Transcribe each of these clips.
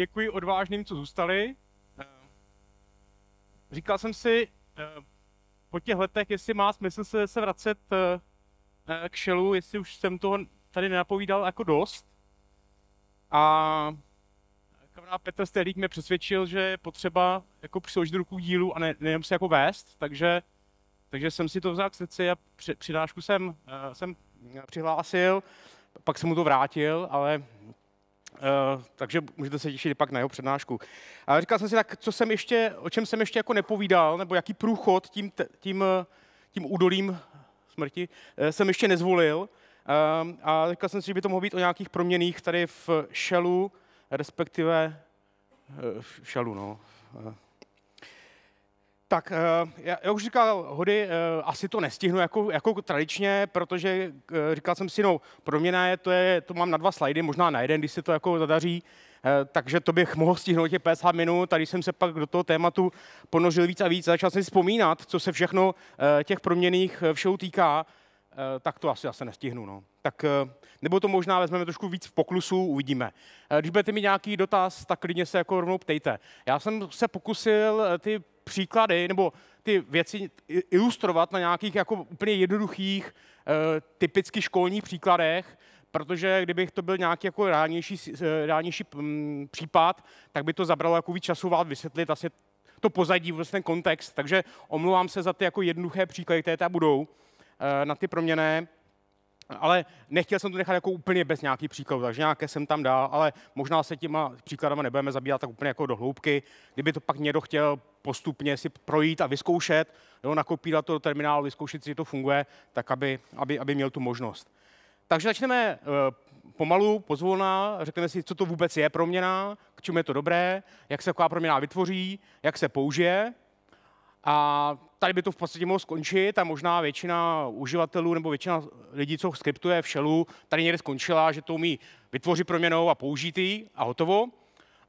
Děkuji odvážným, co zůstali. Eh, říkal jsem si eh, po těch letech, jestli má smysl se, se vracet eh, k šelu, jestli už jsem toho tady nenapovídal jako dost. A kamarád Petr Stelík mě přesvědčil, že je potřeba jako přiložit ruku dílu a ne, nejenom se jako vést, takže, takže jsem si to vzal k srdci a přidášku jsem, jsem přihlásil, pak jsem mu to vrátil, ale Eh, takže můžete se těšit pak na jeho přednášku. A říkal jsem si tak, co jsem ještě, o čem jsem ještě jako nepovídal, nebo jaký průchod tím, tím, eh, tím údolím smrti eh, jsem ještě nezvolil. A říkal jsem si, že by to mohlo být o nějakých proměných tady v šelu, respektive v šelu, no, tak eh, já, už říkal, hody eh, asi to nestihnu jako, jako tradičně, protože eh, říkal jsem si, no, mě ne, to, je, to mám na dva slajdy, možná na jeden, když se to jako zadaří, takže to bych mohl stihnout těch 50 minut. Tady jsem se pak do toho tématu ponořil víc a víc, začal jsem vzpomínat, co se všechno těch proměných všeho týká, tak to asi asi nestihnu. No. Tak, nebo to možná vezmeme trošku víc v poklusu, uvidíme. Když budete mít nějaký dotaz, tak klidně se jako rovnou ptejte. Já jsem se pokusil ty příklady nebo ty věci ilustrovat na nějakých jako úplně jednoduchých, eh, typicky školních příkladech, protože kdybych to byl nějaký jako reálnější, eh, reálnější mm, případ, tak by to zabralo jako víc času vám vysvětlit asi to pozadí, vlastně ten kontext. Takže omlouvám se za ty jako jednoduché příklady, které tam budou eh, na ty proměné. Ale nechtěl jsem to nechat jako úplně bez nějaký příkladů, takže nějaké jsem tam dal, ale možná se těma příkladama nebudeme zabývat tak úplně jako do hloubky. Kdyby to pak někdo chtěl postupně si projít a vyzkoušet, jo, nakopírat to do terminálu, vyzkoušet, jestli to funguje, tak aby, aby, aby měl tu možnost. Takže začneme eh, pomalu, pozvolná, řekneme si, co to vůbec je proměna, k čemu je to dobré, jak se taková proměna vytvoří, jak se použije, a tady by to v podstatě mohlo skončit a možná většina uživatelů nebo většina lidí, co skriptuje v Shellu, tady někde skončila, že to umí vytvořit proměnou a použít ji a hotovo.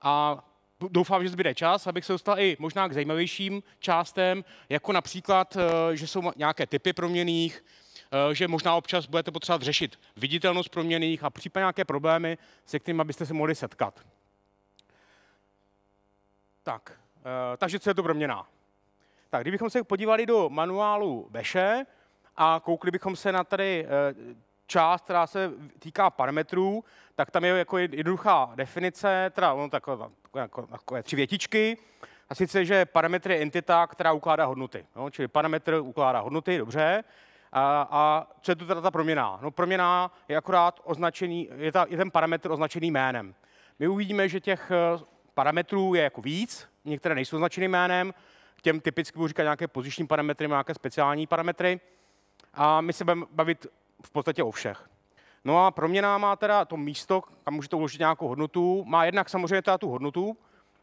A doufám, že zbyde čas, abych se dostal i možná k zajímavějším částem, jako například, eh, že jsou nějaké typy proměných, eh, že možná občas budete potřebovat řešit viditelnost proměných a případně nějaké problémy, se kterými byste se mohli setkat. Tak, eh, takže co je to proměná? Tak kdybychom se podívali do manuálu Beše a koukli bychom se na tady eh, část, která se týká parametrů, tak tam je jako jednoduchá definice, teda ono eh, takové, takové, takové tři větičky, a sice, že parametr je entita, která ukládá hodnoty. No, čili parametr ukládá hodnoty, dobře. A, a co je tu teda ta proměna? No proměna je akorát označený, je, ta, je ten parametr označený jménem. My uvidíme, že těch eh, parametrů je jako víc, některé nejsou označeny jménem, těm typicky budu říkat nějaké poziční parametry, nějaké speciální parametry. A my se budeme bavit v podstatě o všech. No a proměna má teda to místo, kam můžete uložit nějakou hodnotu, má jednak samozřejmě teda tu hodnotu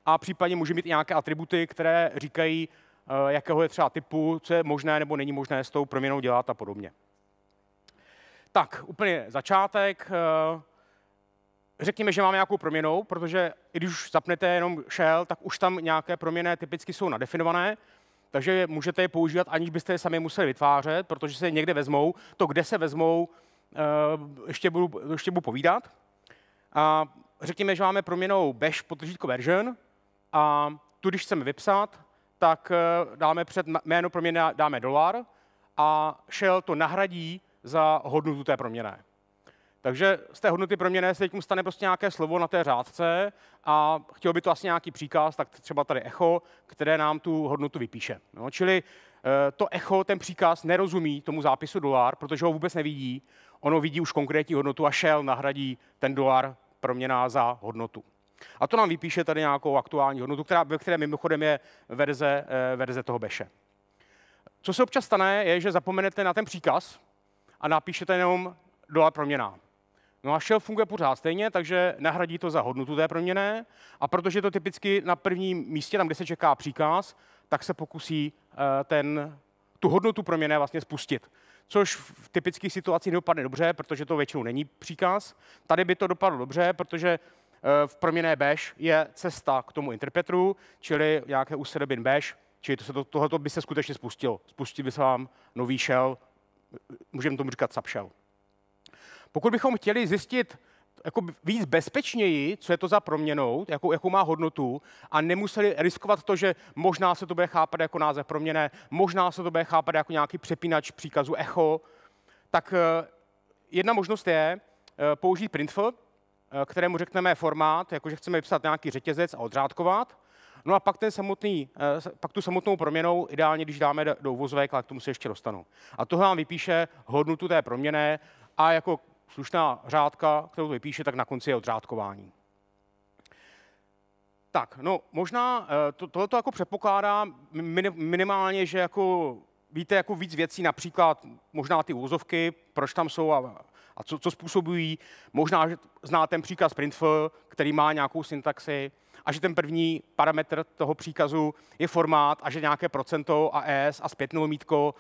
a případně může mít i nějaké atributy, které říkají, eh, jakého je třeba typu, co je možné nebo není možné s tou proměnou dělat a podobně. Tak, úplně začátek. Eh, řekněme, že máme nějakou proměnou, protože i když už zapnete jenom shell, tak už tam nějaké proměny typicky jsou nadefinované, takže můžete je používat, aniž byste je sami museli vytvářet, protože se někde vezmou. To, kde se vezmou, eh, ještě budu, ještě budu povídat. A řekněme, že máme proměnou bash potržítko version a tu, když chceme vypsat, tak eh, dáme před jméno proměny dáme dolar a shell to nahradí za hodnotu té proměny. Takže z té hodnoty proměné se teď stane prostě nějaké slovo na té řádce a chtěl by to asi nějaký příkaz, tak třeba tady echo, které nám tu hodnotu vypíše. No, čili eh, to echo, ten příkaz nerozumí tomu zápisu dolar, protože ho vůbec nevidí. Ono vidí už konkrétní hodnotu a shell nahradí ten dolar proměná za hodnotu. A to nám vypíše tady nějakou aktuální hodnotu, která, ve které mimochodem je verze, eh, verze toho beše. Co se občas stane, je, že zapomenete na ten příkaz a napíšete jenom dolar proměná. No a shell funguje pořád stejně, takže nahradí to za hodnotu té proměné. A protože je to typicky na prvním místě, tam, kde se čeká příkaz, tak se pokusí eh, ten, tu hodnotu proměné vlastně spustit. Což v typických situacích nedopadne dobře, protože to většinou není příkaz. Tady by to dopadlo dobře, protože eh, v proměné bash je cesta k tomu interpretru, čili nějaké úsledobin bash, čili to se to, tohleto by se skutečně spustilo. Spustí by se vám nový shell, můžeme tomu říkat subshell. Pokud bychom chtěli zjistit jako víc bezpečněji, co je to za proměnou, jakou, jakou má hodnotu, a nemuseli riskovat to, že možná se to bude chápat jako název proměné, možná se to bude chápat jako nějaký přepínač příkazu echo, tak eh, jedna možnost je eh, použít printful, eh, kterému řekneme formát, jakože chceme vypsat nějaký řetězec a odřádkovat. No a pak, ten samotný, pak tu samotnou proměnou, ideálně, když dáme do uvozovek, ale k tomu se ještě dostanu. A tohle nám vypíše hodnotu té proměny a jako slušná řádka, kterou vypíše, tak na konci je odřádkování. Tak, no možná eh, to, tohleto jako předpokládá minimálně, že jako víte jako víc věcí, například možná ty úzovky, proč tam jsou a, a co, co způsobují. Možná, že zná ten příkaz printf, který má nějakou syntaxi a že ten první parametr toho příkazu je formát a že nějaké procento a s a zpětné lomítko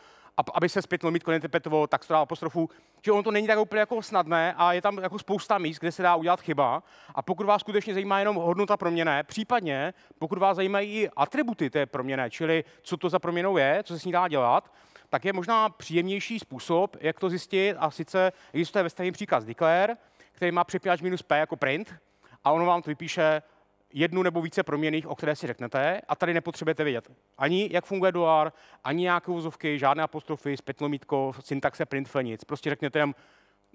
aby se zpět mít konete petovo, tak to dá apostrofu, že ono to není tak úplně jako snadné a je tam jako spousta míst, kde se dá udělat chyba. A pokud vás skutečně zajímá jenom hodnota proměné, případně pokud vás zajímají i atributy té proměné, čili co to za proměnou je, co se s ní dá dělat, tak je možná příjemnější způsob, jak to zjistit, a sice existuje ve stejném příkaz declare, který má přepínač minus p jako print, a ono vám to vypíše jednu nebo více proměných, o které si řeknete, a tady nepotřebujete vědět ani, jak funguje dolar, ani nějaké vozovky, žádné apostrofy, zpětlomítko, syntaxe, print nic. Prostě řekněte jim,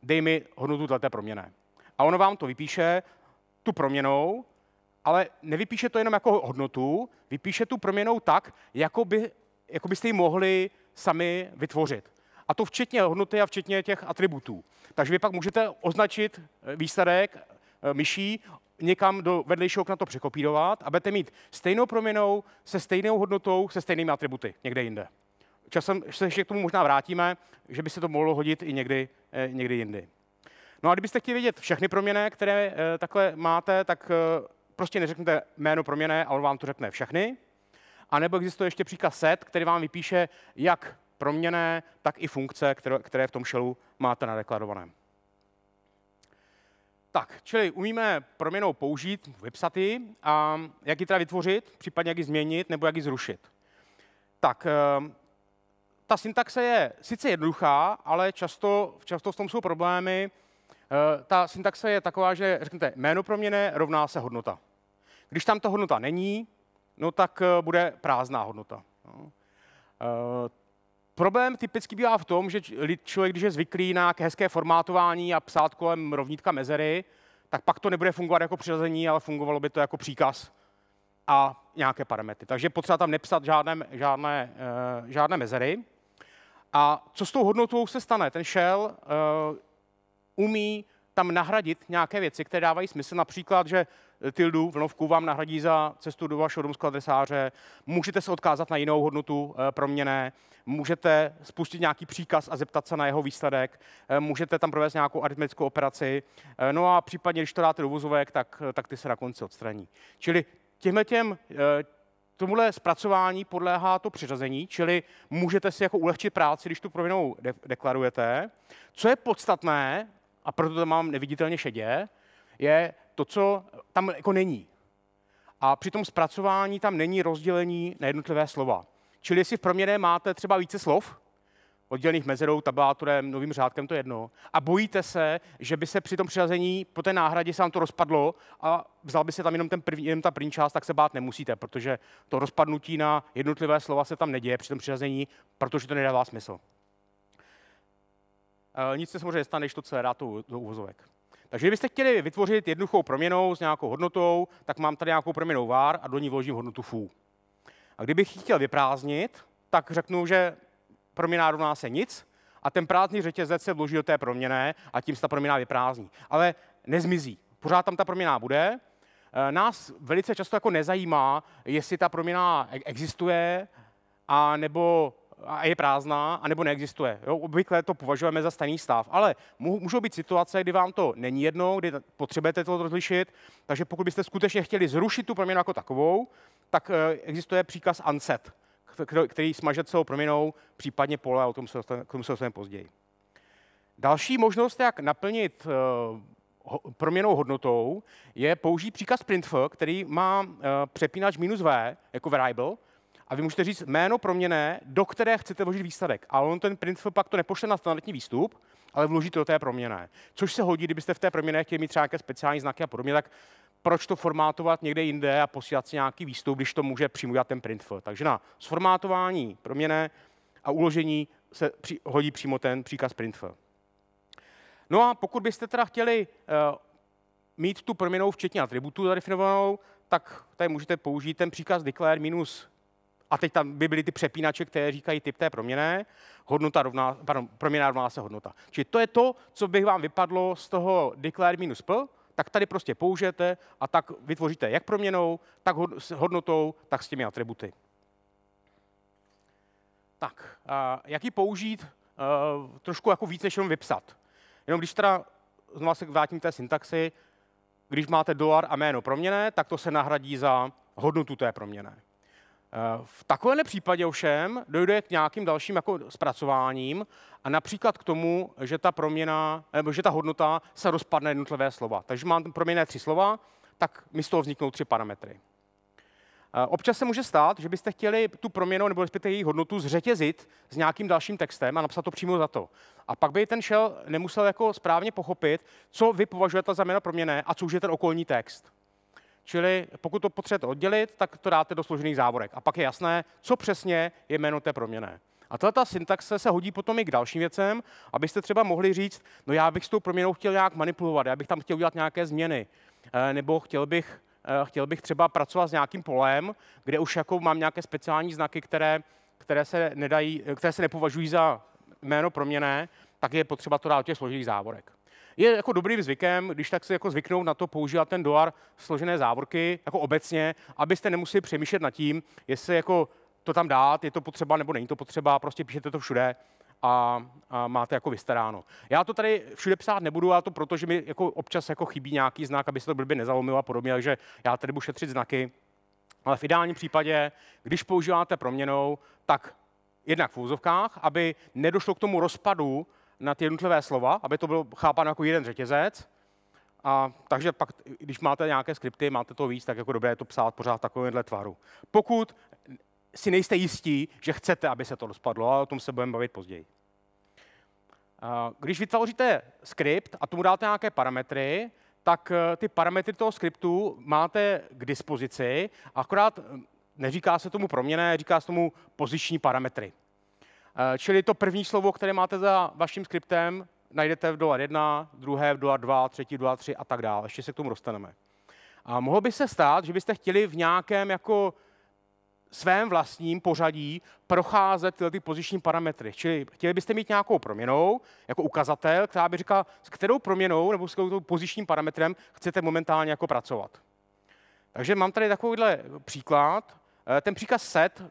dej mi hodnotu této proměné. A ono vám to vypíše tu proměnou, ale nevypíše to jenom jako hodnotu, vypíše tu proměnou tak, jako, by, jako byste ji mohli sami vytvořit. A to včetně hodnoty a včetně těch atributů. Takže vy pak můžete označit výsledek eh, myší někam do vedlejšího okna to překopírovat a budete mít stejnou proměnou se stejnou hodnotou, se stejnými atributy někde jinde. Časem se ještě k tomu možná vrátíme, že by se to mohlo hodit i někdy, eh, někdy jindy. No a kdybyste chtěli vědět všechny proměny, které eh, takhle máte, tak eh, prostě neřeknete jméno proměny a on vám to řekne všechny. A nebo existuje ještě příklad set, který vám vypíše jak proměné, tak i funkce, které, které v tom shellu máte nadekladované. Tak, čili umíme proměnou použít, vypsat ji a jak ji teda vytvořit, případně jak ji změnit nebo jak ji zrušit. Tak, eh, ta syntaxe je sice jednoduchá, ale často, často v tom jsou problémy. Eh, ta syntaxe je taková, že řeknete jméno proměny rovná se hodnota. Když tam ta hodnota není, no tak eh, bude prázdná hodnota. No. Problém typicky bývá v tom, že člověk, když je zvyklý na hezké formátování a psát kolem rovnítka mezery, tak pak to nebude fungovat jako přirození, ale fungovalo by to jako příkaz a nějaké parametry. Takže potřeba tam nepsat žádné, žádné, uh, žádné mezery. A co s tou hodnotou se stane? Ten shell uh, eh, umí tam nahradit nějaké věci, které dávají smysl, například, že tildu vlnovku vám nahradí za cestu do vašeho domského adresáře, můžete se odkázat na jinou hodnotu eh, proměné, můžete spustit nějaký příkaz a zeptat se na jeho výsledek, eh, můžete tam provést nějakou aritmetickou operaci, eh, no a případně, když to dáte do vozovek, tak, tak ty se na konci odstraní. Čili těmhle těm, tomuhle zpracování podléhá to přiřazení, čili můžete si jako ulehčit práci, když tu provinou de- deklarujete. Co je podstatné, a proto to mám neviditelně šedě, je to, co tam jako není. A při tom zpracování tam není rozdělení na jednotlivé slova. Čili jestli v proměně máte třeba více slov, oddělených mezerou, tabulátorem, novým řádkem, to jedno. A bojíte se, že by se při tom přirazení po té náhradě se vám to rozpadlo a vzal by se tam jenom, ten první, jenom ta první část, tak se bát nemusíte, protože to rozpadnutí na jednotlivé slova se tam neděje při tom přirazení, protože to nedává smysl. Eh, nic se samozřejmě stane, když to celé dá do, do úvozovek. Takže kdybyste chtěli vytvořit jednoduchou proměnou s nějakou hodnotou, tak mám tady nějakou proměnou var a do ní vložím hodnotu fů. A kdybych ji chtěl vyprázdnit, tak řeknu, že proměná rovná se nic a ten prázdný řetězec se vloží do té proměny a tím se ta proměna vyprázdní. Ale nezmizí. Pořád tam ta proměna bude. Eh, nás velice často jako nezajímá, jestli ta proměna e-, existuje, a nebo a je prázdná, anebo neexistuje. Jo, obvykle to považujeme za stejný stav, ale můžou být situace, kdy vám to není jedno, kdy potřebujete to rozlišit, takže pokud byste skutečně chtěli zrušit tu proměnu jako takovou, tak eh, existuje příkaz unset, který smaže celou proměnou, případně pole, a o tom se dostaneme, k tomu se dostaneme později. Další možnost, jak naplnit eh, proměnou hodnotou, je použít příkaz printf, který má eh, přepínač minus v jako variable, a vy můžete říct jméno proměné, do které chcete vložit výsledek. Ale on ten princip pak to nepošle na standardní výstup, ale vloží to do té proměné. Což se hodí, kdybyste v té proměné chtěli mít třeba nějaké speciální znaky a podobně, tak proč to formátovat někde jinde a posílat si nějaký výstup, když to může přímo ten printf. Takže na sformátování proměné a uložení se při, hodí přímo ten příkaz printf. No a pokud byste teda chtěli uh, mít tu proměnou včetně atributů zadefinovanou, tak tady můžete použít ten příkaz declare minus a teď tam by byly ty přepínače, které říkají typ té proměné, hodnota rovná, pardon, proměná rovná se hodnota. Čili to je to, co bych vám vypadlo z toho declare minus pl, tak tady prostě použijete a tak vytvoříte jak proměnou, tak s hodnotou, tak s těmi atributy. Tak, a jak ji použít a, e, trošku jako víc, než jenom vypsat. Jenom když teda, znovu se vrátím té syntaxi, když máte dolar a jméno proměné, tak to se nahradí za hodnotu té proměné. V takovém případě ovšem dojde k nějakým dalším jako zpracováním a například k tomu, že ta proměna, nebo že ta hodnota se rozpadne jednotlivé slova. Takže mám proměné tři slova, tak mi z toho vzniknou tři parametry. Eh, občas se může stát, že byste chtěli tu proměnu nebo respektive její hodnotu zřetězit s nějakým dalším textem a napsat to přímo za to. A pak by ten šel nemusel jako správně pochopit, co vy považujete za jméno proměné a co už je ten okolní text. Čili pokud to potřebujete oddělit, tak to dáte do složených závorek. A pak je jasné, co přesně je jméno té proměné. A tato syntaxe se hodí potom i k dalším věcem, abyste třeba mohli říct, no já bych s tou proměnou chtěl nějak manipulovat, já bych tam chtěl udělat nějaké změny, eh, nebo chtěl bych, eh, chtěl bych třeba pracovat s nějakým polem, kde už jako mám nějaké speciální znaky, které, které, se, nedají, eh, které se nepovažují za jméno proměné, tak je potřeba to dát do těch složitých závorek. Je jako dobrým zvykem, když tak si jako zvyknou na to používat ten dolar složené závorky, jako obecně, abyste nemuseli přemýšlet nad tím, jestli jako to tam dát, je to potřeba nebo není to potřeba, prostě píšete to všude a, a máte jako vystaráno. Já to tady všude psát nebudu, a to proto, že mi jako občas jako chybí nějaký znak, aby se to blbě nezalomilo a podobně, takže já tady budu šetřit znaky. Ale v ideálním případě, když používáte proměnou, tak jednak v úzovkách, aby nedošlo k tomu rozpadu na ty jednotlivé slova, aby to bylo chápáno jako jeden řetězec. A takže pak, když máte nějaké skripty, máte to víc, tak jako dobré je to psát pořád takovýmhle tvaru. Pokud si nejste jistí, že chcete, aby se to rozpadlo, a o tom se budeme bavit později. Když vytvoříte skript a tomu dáte nějaké parametry, tak eh, ty parametry toho skriptu máte k dispozici, akorát hm, neříká se tomu proměné, říká se tomu poziční parametry. Eh, čili to první slovo, které máte za vaším skriptem, najdete v dolar 1, druhé v dolar 2, třetí v dolar 3 a tak dále. Ještě se k tomu dostaneme. A mohlo by se stát, že byste chtěli v nějakém jako svém vlastním pořadí procházet tyhle ty poziční parametry. Čili chtěli byste mít nějakou proměnou, jako ukazatel, která by říkala, s kterou proměnou nebo s kterou pozičním parametrem chcete momentálně jako pracovat. Takže mám tady takovýhle příklad. Eh, ten příkaz set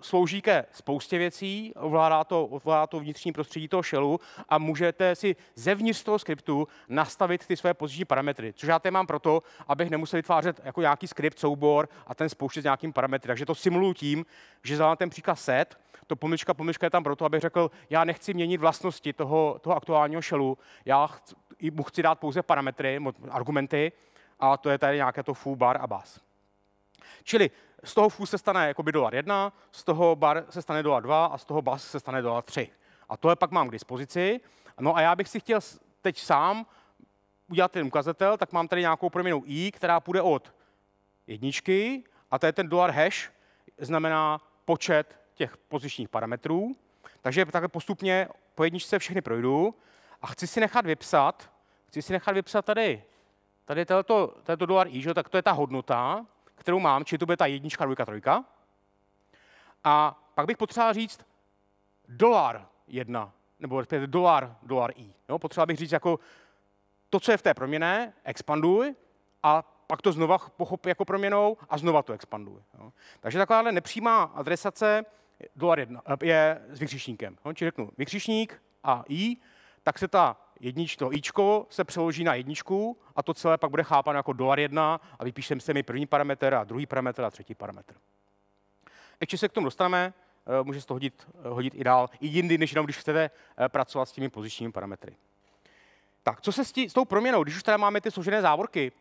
slouží ke spoustě věcí, ovládá to, ovládá to vnitřní prostředí toho shellu a můžete si zevnitř toho skriptu nastavit ty své poziční parametry, což já tady mám proto, abych nemusel vytvářet jako nějaký skript, soubor a ten spouštět s nějakým parametry. Takže to simuluju tím, že zadám ten příklad set, to pomlčka, pomlčka je tam proto, abych řekl, já nechci měnit vlastnosti toho, toho aktuálního shellu, já chci, mu chci dát pouze parametry, argumenty, a to je tady nějaké to foo, bar a bas. Čili z toho fůz se stane jakoby dolar 1, z toho bar se stane dolar 2 a z toho bas se stane dolar 3. A tohle pak mám k dispozici. No a já bych si chtěl teď sám udělat ten ukazatel, tak mám tady nějakou proměnu i, která půjde od jedničky a to je ten dolar hash, znamená počet těch pozičních parametrů. Takže takhle postupně po jedničce všechny projdu a chci si nechat vypsat, chci si nechat vypsat tady, tady tohleto, tohleto dolar i, že? tak to je ta hodnota, kterou mám, či to bude ta jednička, dvojka, trojka. A pak bych potřeboval říct dolar jedna, nebo respektive dolar, dolar i. Jo? Potřeboval bych říct jako to, co je v té proměně, expanduj a pak to znova pochop jako proměnou a znova to expanduj. Jo? Takže takováhle nepřímá adresace dolar jedna, eh, je s vykřičníkem. Jo? Či řeknu vykřičník a i, tak se ta jedničko, ičko se přeloží na jedničku a to celé pak bude chápáno jako dolar jedna a vypíšeme se mi první parametr a druhý parametr a třetí parametr. Ještě se k tomu dostaneme, eh, může se to hodit, eh, hodit i dál, i jindy, než jenom když chcete eh, pracovat s těmi pozičními parametry. Tak, co se s, tí, s tou proměnou, když už tady máme ty složené závorky,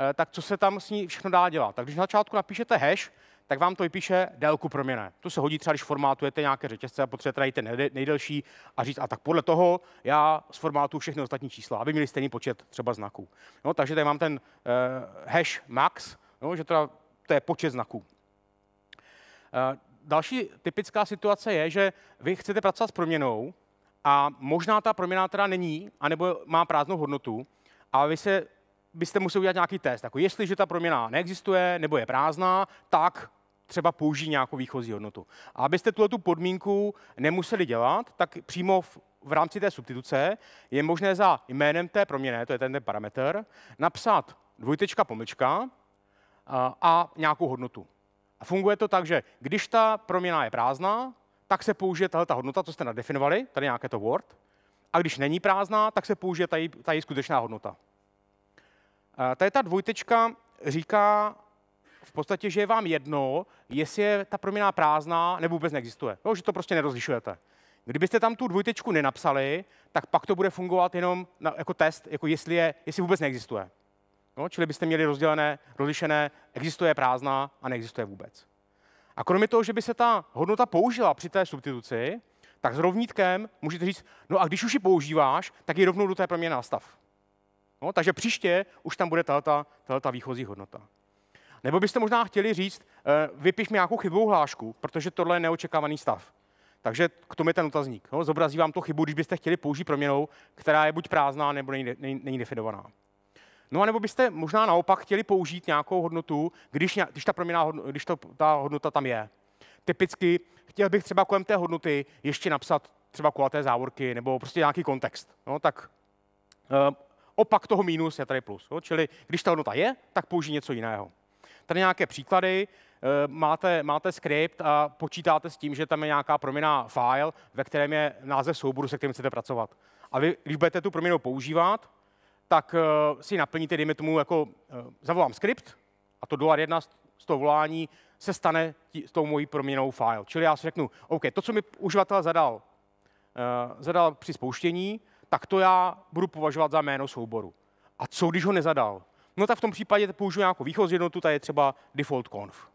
Eh, tak co se tam s ní všechno dá dělat. Tak když na začátku napíšete hash, tak vám to vypíše délku proměny. To se hodí třeba, když formátujete nějaké řetězce a potřebujete najít ten nejdelší a říct, a tak podle toho já sformátuju všechny ostatní čísla, aby měli stejný počet třeba znaků. No, takže tady mám ten uh, hash max, no, že teda to je počet znaků. Uh, další typická situace je, že vy chcete pracovat s proměnou a možná ta proměna teda není, anebo má prázdnou hodnotu, a vy se byste museli udělat nějaký test. Jako jestliže ta proměna neexistuje nebo je prázdná, tak třeba použijí nějakou výchozí hodnotu. A abyste tuhle tu podmínku nemuseli dělat, tak přímo v, v rámci té substituce je možné za jménem té proměny, to je ten, ten parametr, napsat dvojtečka pomlčka a, a nějakou hodnotu. A funguje to tak, že když ta proměna je prázdná, tak se použije tahle ta hodnota, co jste nadefinovali, tady nějaké to word, a když není prázdná, tak se použije tady, tady skutečná hodnota je ta dvojtečka říká v podstatě, že je vám jedno, jestli je ta proměna prázdná nebo vůbec neexistuje. No, že to prostě nerozlišujete. Kdybyste tam tu dvojtečku nenapsali, tak pak to bude fungovat jenom na, jako test, jako jestli, je, jestli vůbec neexistuje. No, čili byste měli rozdělené, rozlišené, existuje prázdná a neexistuje vůbec. A kromě toho, že by se ta hodnota použila při té substituci, tak s rovnítkem můžete říct, no a když už ji používáš, tak ji rovnou do té proměny nastav. No, takže příště už tam bude tato, tato výchozí hodnota. Nebo byste možná chtěli říct, eh, vypiš mi nějakou chybovou hlášku, protože tohle je neočekávaný stav. Takže k tomu je ten otazník. No, zobrazí vám to chybu, když byste chtěli použít proměnou, která je buď prázdná nebo není, není, není definovaná. No a nebo byste možná naopak chtěli použít nějakou hodnotu, když, když, ta, proměná, když to, ta hodnota tam je. Typicky chtěl bych třeba kolem té hodnoty ještě napsat třeba kulaté závorky nebo prostě nějaký kontext. No, tak eh, opak toho mínus je tady plus. Jo? Čili když ta hodnota je, tak použij něco jiného. Tady nějaké příklady. Eh, máte, máte skript a počítáte s tím, že tam je nějaká proměna file, ve kterém je název souboru, se kterým chcete pracovat. A vy, když budete tu proměnu používat, tak eh, si naplníte, dejme tomu, jako eh, zavolám skript a to dolar jedna z toho volání se stane tí, s tou mojí proměnou file. Čili já si řeknu, OK, to, co mi uživatel zadal, zadal při spouštění, tak to já budu považovat za jméno souboru. A co, když ho nezadal? No tak v tom případě použiju nějakou výchozí jednotu, ta je třeba default conf.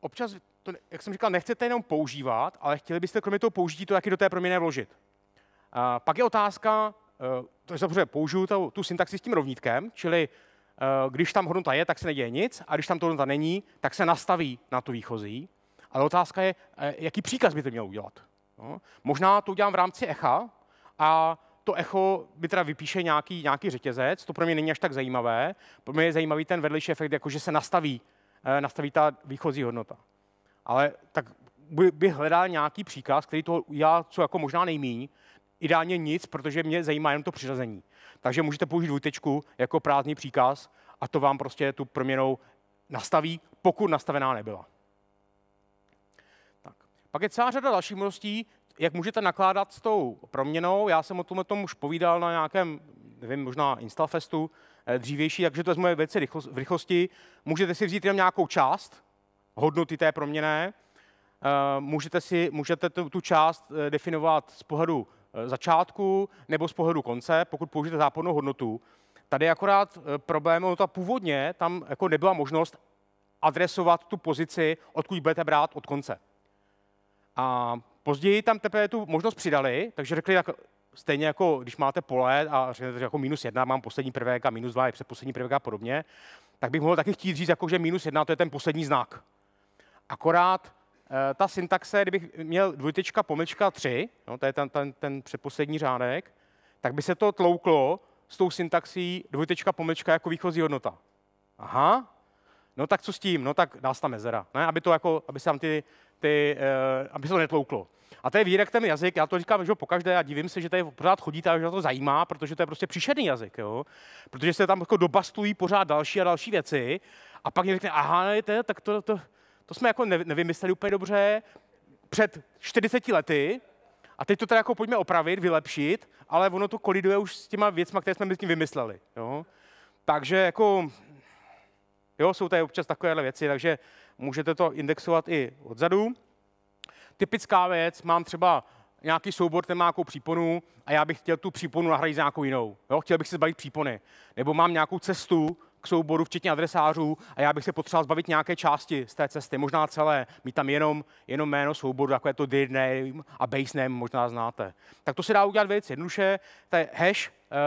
Občas, to, jak jsem říkal, nechcete jenom používat, ale chtěli byste kromě toho použití to taky do té proměny vložit. A pak je otázka, eh, to je samozřejmě, použiju tu, tu syntaxi s tím rovnítkem, čili eh, když tam hodnota je, tak se neděje nic, a když tam to hodnota není, tak se nastaví na tu výchozí. Ale otázka je, eh, jaký příkaz by to měl udělat. Jo. Možná to udělám v rámci echa a to echo by teda vypíše nějaký, nějaký řetězec, to pro mě není až tak zajímavé. Pro mě je zajímavý ten vedlejší efekt, jako že se nastaví, eh, nastaví ta výchozí hodnota. Ale tak bych hledal nějaký příkaz, který to já co jako možná nejmíň, ideálně nic, protože mě zajímá jenom to přiřazení. Takže můžete použít dvojtečku jako prázdný příkaz a to vám prostě tu proměnou nastaví, pokud nastavená nebyla. Pak je celá řada dalších možností, jak můžete nakládat s tou proměnou. Já jsem o tomhle tom už povídal na nějakém, nevím, možná Instafestu eh, dřívější, takže to je moje věci v rychlosti. Můžete si vzít jenom nějakou část hodnoty té proměné, eh, můžete, si, můžete tu, tu část eh, definovat z pohledu začátku nebo z pohledu konce, pokud použijete zápornou hodnotu. Tady akorát problém, no ta původně tam jako nebyla možnost adresovat tu pozici, odkud budete brát od konce. A později tam teprve tu možnost přidali, takže řekli, tak stejně jako když máte pole a řeknete, že jako minus jedna mám poslední prvek a minus dva je předposlední prvek a podobně, tak bych mohl taky chtít říct, jako, že minus jedna to je ten poslední znak. Akorát eh, ta syntaxe, kdybych měl dvojtečka, pomlčka, tři, no, to je ten, ten, ten předposlední řádek, tak by se to tlouklo s tou syntaxí dvojtečka, pomlčka jako výchozí hodnota. Aha, no tak co s tím? No tak dá se ta mezera. Ne? Aby, to jako, aby se tam ty ty, eh, aby se to netlouklo. A to je výrek ten jazyk, já to říkám že pokaždé a divím se, že tady pořád chodíte a že to zajímá, protože to je prostě příšerný jazyk, jo? protože se tam jako dobastují pořád další a další věci a pak někdo řekne, aha, to, tak to, to, to jsme jako nevymysleli úplně dobře před 40 lety, a teď to teda jako pojďme opravit, vylepšit, ale ono to koliduje už s těma věcmi, které jsme s tím vymysleli. Jo? Takže jako, jo, jsou tady občas takovéhle věci, takže můžete to indexovat i odzadu. Typická věc, mám třeba nějaký soubor, ten má nějakou příponu a já bych chtěl tu příponu nahradit s nějakou jinou. Jo? Chtěl bych se zbavit přípony. Nebo mám nějakou cestu k souboru, včetně adresářů, a já bych se potřeboval zbavit nějaké části z té cesty, možná celé, mít tam jenom, jenom jméno souboru, jako je to dir name a base name, možná znáte. Tak to se dá udělat věc jednoduše, to je hash, uh,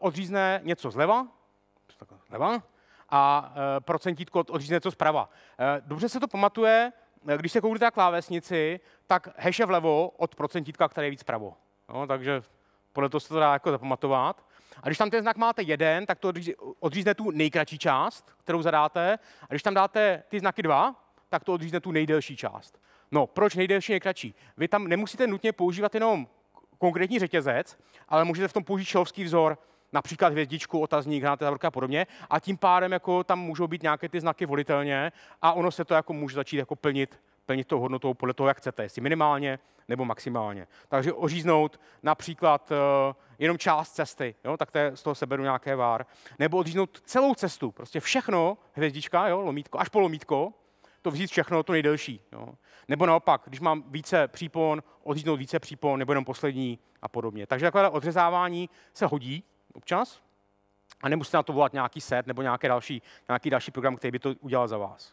odřízne něco zleva, zleva, a eh, procentítko od odřízne zprava. Eh, dobře se to pamatuje, eh, když se kouknete na klávesnici, tak hash je vlevo od procentítka, které je víc vpravo. No, takže podle toho se to dá jako zapamatovat. A když tam ten znak máte jeden, tak to odřízne tu nejkratší část, kterou zadáte. A když tam dáte ty znaky dva, tak to odřízne tu nejdelší část. No, proč nejdelší, nejkratší? Vy tam nemusíte nutně používat jenom konkrétní řetězec, ale můžete v tom použít šelovský vzor, například hvězdičku, otazník, hnáte a podobně. A tím pádem jako tam můžou být nějaké ty znaky volitelně a ono se to jako může začít jako plnit plnit tou hodnotou podle toho, jak chcete, jestli minimálně nebo maximálně. Takže oříznout například uh, jenom část cesty, jo, tak to je, z toho seberu nějaké vár. Nebo odříznout celou cestu, prostě všechno, hvězdička, jo, lomítko, až po lomítko, to vzít všechno, to nejdelší. Jo. Nebo naopak, když mám více přípon, odříznout více přípon, nebo jenom poslední a podobně. Takže takové odřezávání se hodí, občas a nemusíte na to volat nějaký set nebo nějaký další, nějaký další program, který by to udělal za vás.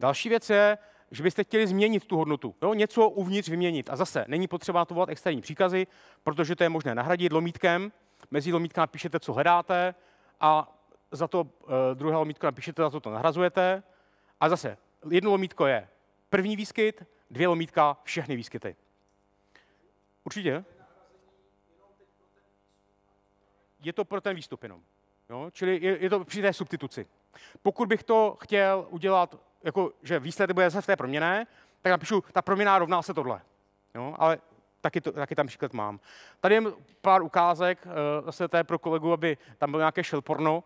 Další věc je, že byste chtěli změnit tu hodnotu, jo? něco uvnitř vyměnit. A zase není potřeba to volat externí příkazy, protože to je možné nahradit lomítkem. Mezi lomítka napíšete, co hledáte a za to e, eh, druhé lomítko napíšete, za to to nahrazujete. A zase jedno lomítko je první výskyt, dvě lomítka všechny výskyty. Určitě. je to pro ten výstup jenom. Jo? Čili je, je to při té substituci. Pokud bych to chtěl udělat, jako, že výsledek bude zase v té proměné, tak napíšu, ta proměná rovná se tohle. Jo? Ale taky, to, taky tam příklad mám. Tady je pár ukázek, eh, zase to je pro kolegu, aby tam bylo nějaké šelporno,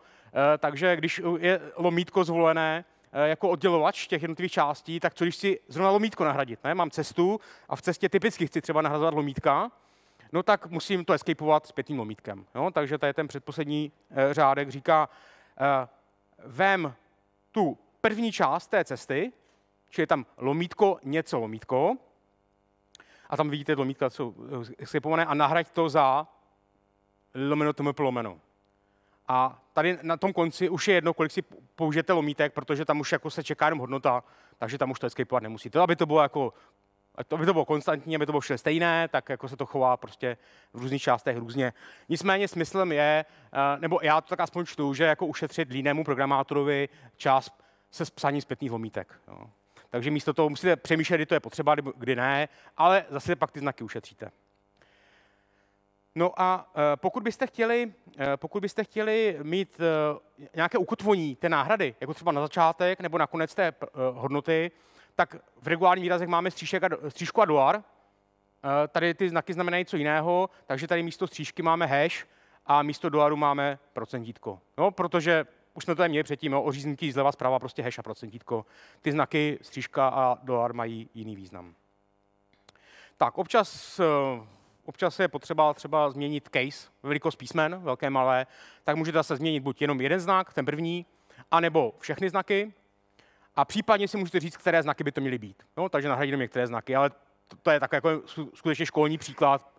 eh, takže když je lomítko zvolené eh, jako oddělovač těch jednotlivých částí, tak co když si zrovna lomítko nahradit? Ne? Mám cestu a v cestě typicky chci třeba nahrazovat lomítka, no tak musím to escapeovat zpětným lomítkem. Jo? Takže to je ten předposlední eh, řádek, říká, eh, vem tu první část té cesty, čili je tam lomítko, něco lomítko, a tam vidíte lomítka, jsou eh, a nahraď to za lomeno tomu lomeno. A tady na tom konci už je jedno, kolik si použijete lomítek, protože tam už jako se čeká jenom hodnota, takže tam už to escapeovat nemusíte. Aby to bylo jako aby to bylo konstantní, aby to bylo vše stejné, tak jako se to chová prostě v různých částech různě. Nicméně smyslem je, eh, nebo já to tak aspoň čtu, že jako ušetřit línému programátorovi čas se psaní zpětných lomítek. Jo. Takže místo toho musíte přemýšlet, kdy to je potřeba, kdy ne, ale zase pak ty znaky ušetříte. No a eh, pokud byste chtěli, eh, pokud byste chtěli mít nějaké ukotvení té náhrady, jako třeba na začátek nebo na konec té hodnoty, tak v regulárních výrazech máme a, střížku a dolar. Eh, tady ty znaky znamenají co jiného, takže tady místo střížky máme hash a místo dolaru máme procentítko. No, protože už jsme to tady měli předtím, jo, oříznutí zleva zprava, prostě hash a procentítko. Ty znaky střížka a dolar mají jiný význam. Tak, občas eh, občas je potřeba třeba změnit case, velikost písmen, velké, malé, tak můžete zase změnit buď jenom jeden znak, ten první, anebo všechny znaky, a případně si můžete říct, které znaky by to měly být. No, takže nahradíme některé znaky, ale to, to je tak jako skutečně školní příklad.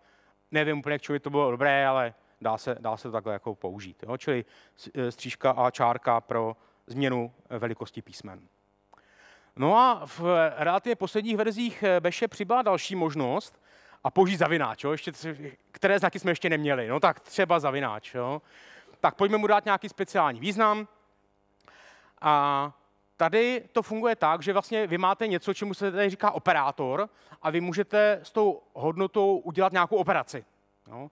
Nevím úplně, k čemu to bylo dobré, ale dá se, dá se to takhle jako použít. Jo? Čili e, střížka a čárka pro změnu e, velikosti písmen. No a v e, relativně posledních verzích Beše přibyla další možnost a použít zavináč, jo? Ještě, které znaky jsme ještě neměli. No tak třeba zavináč. Jo? Tak pojďme mu dát nějaký speciální význam. A Tady to funguje tak, že vlastně vy máte něco, čemu se tady říká operátor a vy můžete s tou hodnotou udělat nějakou operaci. No,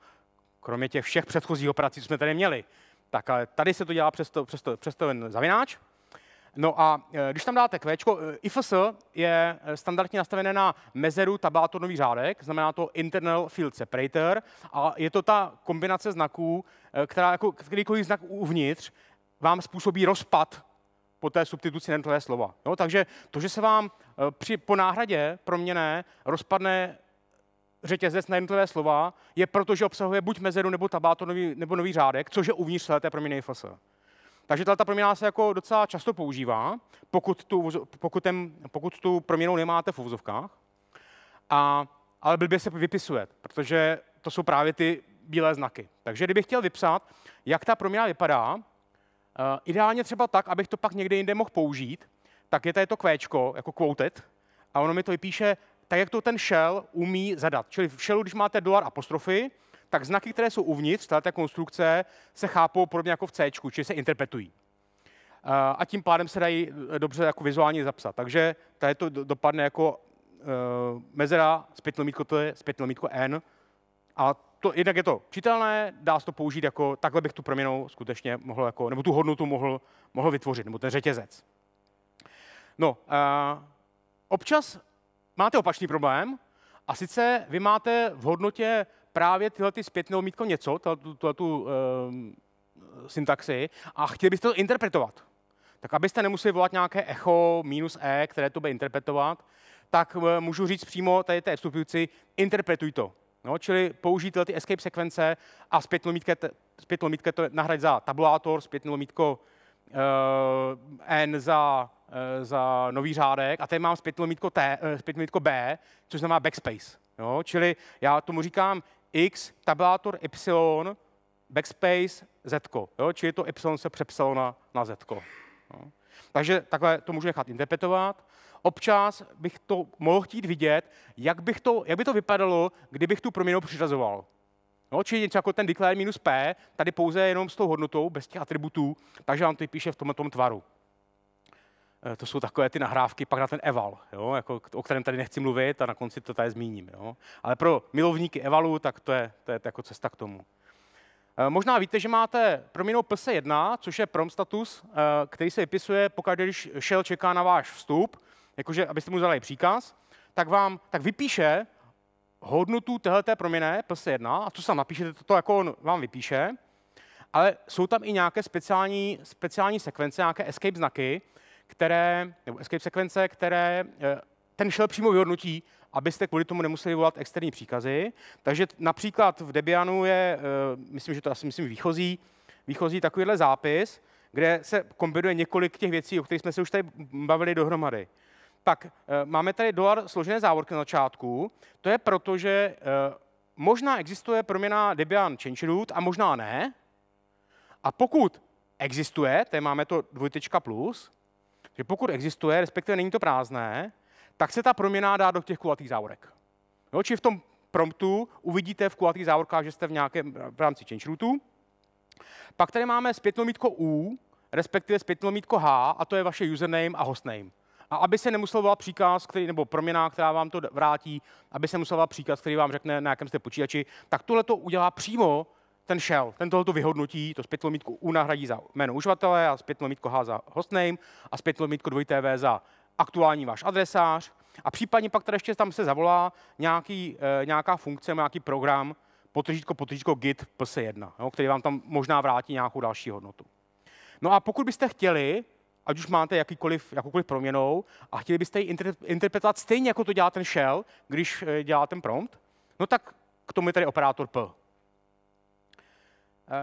kromě těch všech předchozích operací, co jsme tady měli. Tak ale tady se to dělá přes, to, přes, to, přes to ten zavináč. No a e, když tam dáte kvěčko, e, IFS je e, standardně nastavené na mezeru tabátornový řádek, znamená to Internal Field Separator, a je to ta kombinace znaků, která jako kterýkoliv znak uvnitř vám způsobí rozpad po té substituci jednotlivé slova. Jo? Takže to, že se vám eh, při, po náhradě proměné rozpadne řetězec na jednotlivé slova, je proto, že obsahuje buď mezeru nebo tabáto nový, nebo nový řádek, což je uvnitř celé té proměny FS. Takže tato proměna se jako docela často používá, pokud tu, pokud ten, pokud tu proměnu nemáte v uvozovkách. A, ale blbě se vypisuje, protože to jsou právě ty bílé znaky. Takže kdybych chtěl vypsat, jak ta proměna vypadá, Eh, ideálně třeba tak, abych to pak někde jinde mohl použít, tak je tady to kvéčko, jako quoted, a ono mi to vypíše, tak jak to ten shell umí zadat. Čili v shellu, když máte dolar apostrofy, tak znaky, které jsou uvnitř té konstrukce, se chápou podobně jako v C, čili se interpretují. Eh, a tím pádem se dají eh, dobře jako vizuálně zapsat. Takže tady to dopadne jako mezera, zpětné mítko, to je zpětné mítko N, a to, jednak je to čitelné, dá se to použít jako, takhle bych tu proměnou skutečně mohl, jako, nebo tu hodnotu mohl, mohl vytvořit, nebo ten řetězec. No, uh, občas máte opačný problém, a sice vy máte v hodnotě právě tyhle ty zpětné omítko něco, tu uh, syntaxi, a chtěli byste to interpretovat. Tak abyste nemuseli volat nějaké echo minus e, které to bude interpretovat, tak eh, můžu říct přímo tady té substituci, interpretuj to. No, čili použít ty escape sekvence a zpětnou lomítko, zpětnou to nahradit za tabulátor, zpětnou lomítko uh, eh, N za, uh, za nový řádek a tady mám zpětnou lomítko, T, uh, eh, zpětnou lomítko B, což znamená backspace. No, Čili já tomu říkám X, tabulátor Y, backspace, Z. Jo? Čili to Y se přepsalo na, na Z. No. Takže takhle to můžu nechat interpretovat občas bych to mohl chtít vidět, jak, bych to, jak by to vypadalo, kdybych tu proměnu přiřazoval. No, čili něco jako ten declare minus p, tady pouze jenom s tou hodnotou, bez těch atributů, takže vám to píše v tomhle tom tvaru. E, to jsou takové ty nahrávky pak na ten eval, jo, jako, o kterém tady nechci mluvit a na konci to tady zmíním. Jo. Ale pro milovníky evalu, tak to je, to je jako cesta k tomu. E, možná víte, že máte proměnou PS1, což je prom status, e, který se vypisuje pokud když shell čeká na váš vstup, jakože abyste mu zadali příkaz, tak vám tak vypíše hodnotu téhleté proměny plus prostě 1 a se tam napíšete, to, to jako on vám vypíše, ale jsou tam i nějaké speciální, speciální sekvence, nějaké escape znaky, které, nebo escape sekvence, které eh, ten šel přímo vyhodnotí, abyste kvůli tomu nemuseli volat externí příkazy. Takže například v Debianu je, eh, myslím, že to asi myslím výchozí, výchozí takovýhle zápis, kde se kombinuje několik těch věcí, o kterých jsme se už tady bavili dohromady tak eh, máme tady dolar složené závorky na začátku. To je proto, že eh, možná existuje proměna Debian change root a možná ne. A pokud existuje, tady máme to dvojtečka plus, že pokud existuje, respektive není to prázdné, tak se ta proměna dá do těch kulatých závorek. Jo, či v tom promptu uvidíte v kulatých závorkách, že jste v nějakém v rámci change rootu. Pak tady máme zpětnou mítko U, respektive zpětnou mítko H, a to je vaše username a hostname a aby se nemusel volat příkaz, který, nebo proměna, která vám to vrátí, aby se musel volat příkaz, který vám řekne, na jakém jste počítači, tak tohle to udělá přímo ten shell, ten tohoto vyhodnotí, to zpět lomítko U nahradí za jméno uživatele a zpět lomítko H za hostname a zpět lomítko 2TV za aktuální váš adresář a případně pak tady ještě tam se zavolá nějaký, e, nějaká funkce, nějaký program, potržítko, potržítko git ps1, jo, který vám tam možná vrátí nějakou další hodnotu. No a pokud byste chtěli ať už máte jakýkoliv, jakoukoliv proměnou a chtěli byste ji interpretovat stejně, jako to dělá ten shell, když eh, dělá ten prompt, no tak k tomu je tady operátor P. Eh,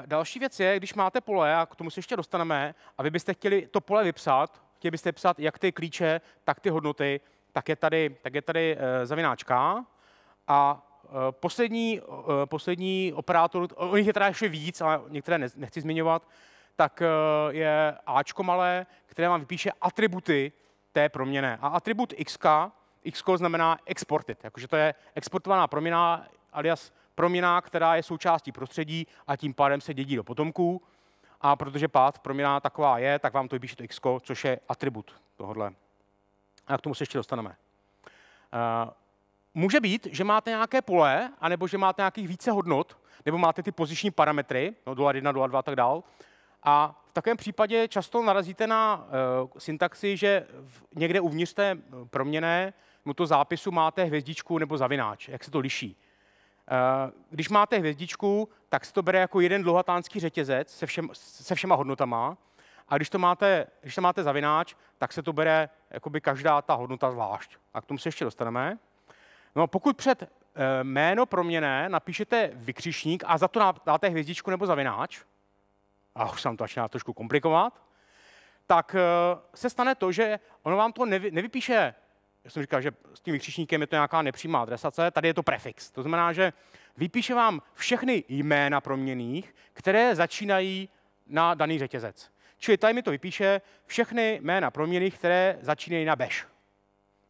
další věc je, když máte pole, a k tomu se ještě dostaneme, a vy byste chtěli to pole vypsat, chtěli byste psát jak ty klíče, tak ty hodnoty, tak je tady, tak je tady eh, zavináčka. A poslední, poslední operátor, o nich je teda ještě víc, ale některé nechci zmiňovat, tak eh, je Ačko malé, které vám vypíše atributy té proměny. A atribut X, X znamená exported, jakože to je exportovaná proměna alias proměna, která je součástí prostředí a tím pádem se dědí do potomků. A protože pád proměna taková je, tak vám to vypíše to X, což je atribut tohohle. A k tomu se ještě dostaneme. Eh, může být, že máte nějaké pole, anebo že máte nějakých více hodnot, nebo máte ty poziční parametry, no, dolar 1, dolar 2 a tak dál, a v takovém případě často narazíte na eh, syntaxi, že někde uvnitř té eh, proměné mu to zápisu máte hvězdičku nebo zavináč, jak se to liší. Eh, když máte hvězdičku, tak se to bere jako jeden dlouhatánský řetězec se, všem, se všema hodnotama. A když to máte, když to máte zavináč, tak se to bere jakoby každá ta hodnota zvlášť. A k tomu se ještě dostaneme. No, pokud před jméno proměné napíšete vykřišník a za to dáte hvězdičku nebo zavináč, a už se vám to začíná trošku komplikovat, tak eh, se stane to, že ono vám to nevy, nevypíše, já jsem říkal, že s tím vykřičníkem je to nějaká nepřímá adresace, tady je to prefix. To znamená, že vypíše vám všechny jména proměných, které začínají na daný řetězec. Čili tady mi to vypíše všechny jména proměných, které začínají na bež.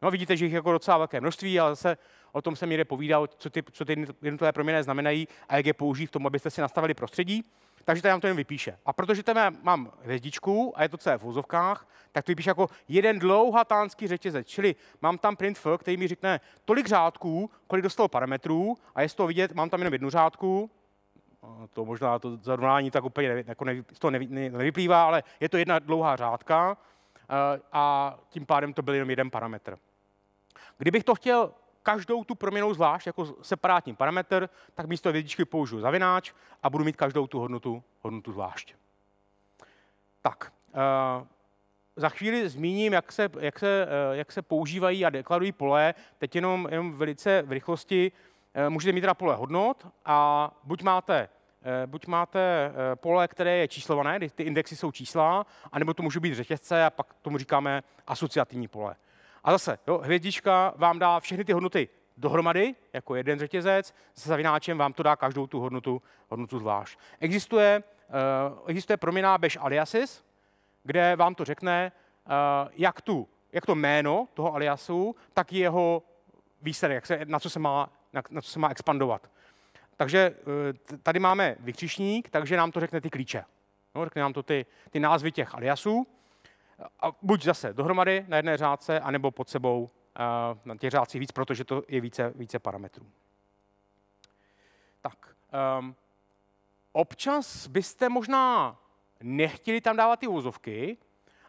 No, vidíte, že jich je jako docela velké množství, ale zase o tom jsem někde povídal, co ty, co ty jednotlivé proměny znamenají a jak je použít k tomu, abyste si nastavili prostředí takže tady nám to jen vypíše. A protože tady mám hvězdičku a je to celé v úzovkách, tak to vypíše jako jeden dlouhatánský řetězec. Čili mám tam print f, který mi řekne tolik řádků, kolik dostalo parametrů a je z toho vidět, mám tam jenom jednu řádku, to možná to zrovnání tak úplně nevy, jako nevy, z toho nevy, nevyplývá, ale je to jedna dlouhá řádka eh, a tím pádem to byl jenom jeden parametr. Kdybych to chtěl každou tu proměnou zvlášť jako separátní parametr, tak místo vědičky použiju zavináč a budu mít každou tu hodnotu, hodnotu zvlášť. Tak, uh, za chvíli zmíním, jak se, jak, se, uh, jak se používají a deklarují pole. Teď jenom, jenom velice v rychlosti. Uh, můžete mít teda pole hodnot a buď máte buď máte pole, které je číslované, kdy ty indexy jsou čísla, anebo to můžou být řetězce a pak tomu říkáme asociativní pole. A zase, jo, hvězdička vám dá všechny ty hodnoty dohromady, jako jeden řetězec, se zavináčem vám to dá každou tu hodnotu, hodnotu zvlášť. Existuje, uh, existuje proměná bash aliasis, kde vám to řekne, uh, jak, tu, jak to jméno toho aliasu, tak i jeho výsledek, jak se, na, co se má, na, na co se má expandovat. Takže uh, tady máme vykřišník, takže nám to řekne ty klíče. No, řekne nám to ty, ty názvy těch aliasů a buď zase dohromady na jedné řádce, anebo pod sebou eh, na těch řádcích víc, protože to je více, více parametrů. Tak, um, občas byste možná nechtěli tam dávat ty uvozovky,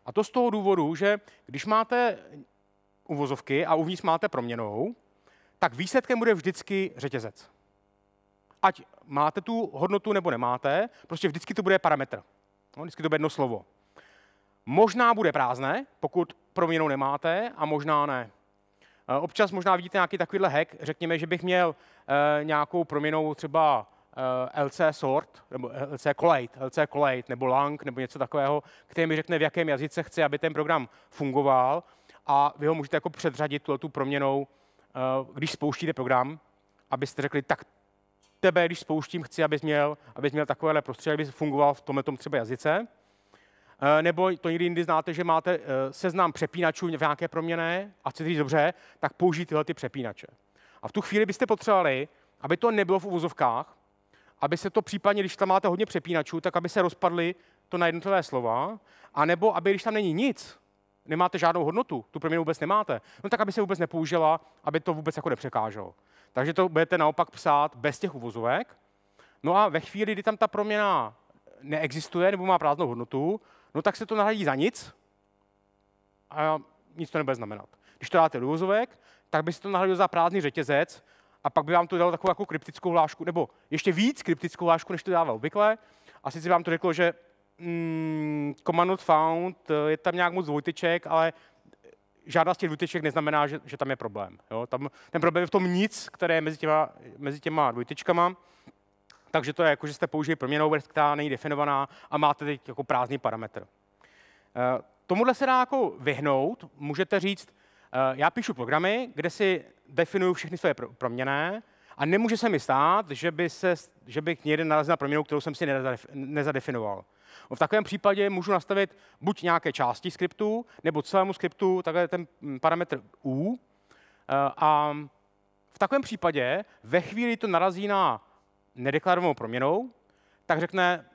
a to z toho důvodu, že když máte uvozovky a uvnitř máte proměnou, tak výsledkem bude vždycky řetězec. Ať máte tu hodnotu nebo nemáte, prostě vždycky to bude parametr. No, vždycky to bude jedno slovo. Možná bude prázdné, pokud proměnu nemáte, a možná ne. Eh, občas možná vidíte nějaký takovýhle hack, řekněme, že bych měl eh, nějakou proměnou třeba eh, LC sort, nebo LC collate, LC collate, nebo lang, nebo něco takového, který mi řekne, v jakém jazyce chci, aby ten program fungoval a vy ho můžete jako předřadit tu proměnou, když spouštíte program, abyste řekli, tak tebe, když spouštím, chci, abys měl, abys měl takovéhle prostředí, aby fungoval v tomhle třeba jazyce. Eh, nebo to někdy jindy znáte, že máte eh, seznam přepínačů v nějaké proměné a chcete říct dobře, tak použít tyhle ty přepínače. A v tu chvíli byste potřebovali, aby to nebylo v uvozovkách, aby se to případně, když tam máte hodně přepínačů, tak aby se rozpadly to na jednotlivé slova, anebo aby, když tam není nic, nemáte žádnou hodnotu, tu proměnu vůbec nemáte, no tak aby se vůbec nepoužila, aby to vůbec jako nepřekáželo. Takže to budete naopak psát bez těch uvozovek. No a ve chvíli, kdy tam ta proměna neexistuje nebo má prázdnou hodnotu, no tak se to nahradí za nic a nic to nebude znamenat. Když to dáte do vozovek, tak by se to nahradilo za prázdný řetězec a pak by vám to dalo takovou jako kryptickou hlášku, nebo ještě víc kryptickou hlášku, než to dává obvykle. A sice vám to řeklo, že mm, command not found, eh, je tam nějak moc dvojtyček, ale eh, žádná z těch dvojtyček neznamená, že, že tam je problém. Jo? Tam, ten problém je v tom nic, které je mezi těma, mezi těma dvojtyčkama takže to je jako, že jste použili proměnou, která není definovaná a máte teď jako prázdný parametr. Eh, tomuhle se dá jako vyhnout. Můžete říct, eh, já píšu programy, kde si definuju všechny své proměné a nemůže se mi stát, že, by se, že bych někde narazil na proměnu, kterou jsem si nezadefinoval. V takovém případě můžu nastavit buď nějaké části skriptu, nebo celému skriptu takhle ten mm, parametr u. Eh, a v takovém případě ve chvíli to narazí na nedeklarovanou proměnou, tak řekne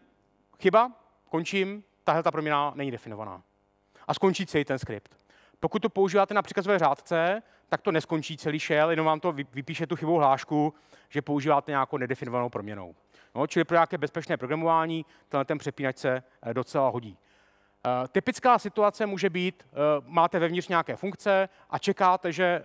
chyba, končím, tahle ta proměna není definovaná. A skončí celý ten skript. Pokud to používáte na příkazové řádce, tak to neskončí celý shell, jenom vám to vypíše tu chybou hlášku, že používáte nějakou nedefinovanou proměnou. No, čili pro nějaké bezpečné programování tenhle ten přepínač se eh, docela hodí. Eh, typická situace může být, eh, máte vevnitř nějaké funkce a čekáte, že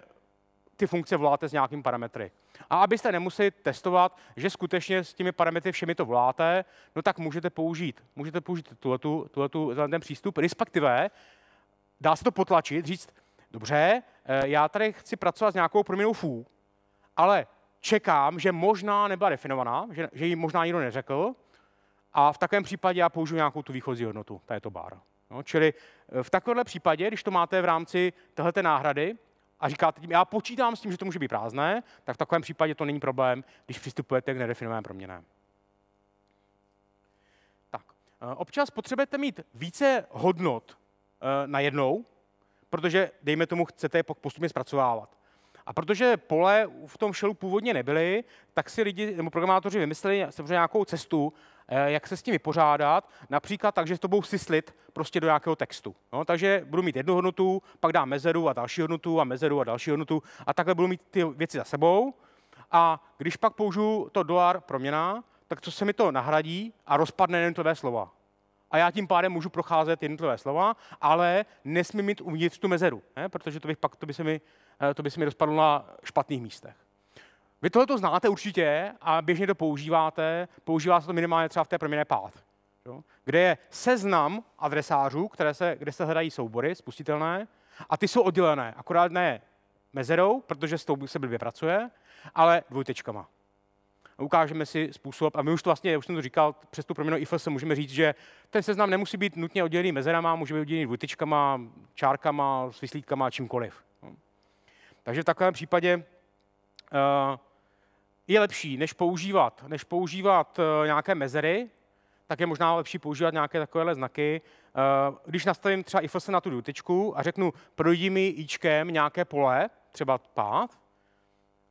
ty funkce voláte s nějakými parametry. A abyste nemuseli testovat, že skutečně s těmi parametry všemi to voláte, no tak můžete použít, můžete použít tuhletu, tuhletu, ten přístup, respektive dá se to potlačit, říct, dobře, eh, já tady chci pracovat s nějakou proměnou fů, ale čekám, že možná nebyla definovaná, že, že ji možná nikdo neřekl, a v takovém případě já použiju nějakou tu výchozí hodnotu, to je to bar. No, čili eh, v takovémhle případě, když to máte v rámci téhleté náhrady, a říkáte tím, já počítám s tím, že to může být prázdné, tak v takovém případě to není problém, když přistupujete k nedefinovaném proměně. Tak. Eh, občas potřebujete mít více hodnot eh, na jednou, protože, dejme tomu, chcete je postupně zpracovávat. A protože pole v tom šelu původně nebyly, tak si lidi nebo programátoři vymysleli samozřejmě nějakou cestu, Eh, jak se s tím vypořádat, například tak, že to budou syslit prostě do nějakého textu. No, takže budu mít jednu hodnotu, pak dám mezeru a další hodnotu a mezeru a další hodnotu a takhle budu mít ty věci za sebou. A když pak použiju to dolar proměna, tak co se mi to nahradí a rozpadne jednotlivé slova. A já tím pádem můžu procházet jednotlivé slova, ale nesmím mít uvnitř tu mezeru, ne? protože to, bych pak, to, by se mi, eh, to by se mi rozpadlo na špatných místech. Vy tohle to znáte určitě a běžně to používáte. Používá se to minimálně třeba v té proměně path, jo? kde je seznam adresářů, které se, kde se hledají soubory spustitelné a ty jsou oddělené, akorát ne mezerou, protože s tou se blbě pracuje, ale dvojtečkama. Ukážeme si způsob, a my už to vlastně, už jsem to říkal, přes tu proměnu if se můžeme říct, že ten seznam nemusí být nutně oddělený mezerama, může být oddělený dvojtečkama, čárkama, svislítkama, čímkoliv. Takže v takovém případě uh, je lepší, než používat, než používat eh, nějaké mezery, tak je možná lepší používat nějaké takovéhle znaky. Eh, když nastavím třeba iflse na tu důtečku a řeknu, projdi mi ičkem nějaké pole, třeba path,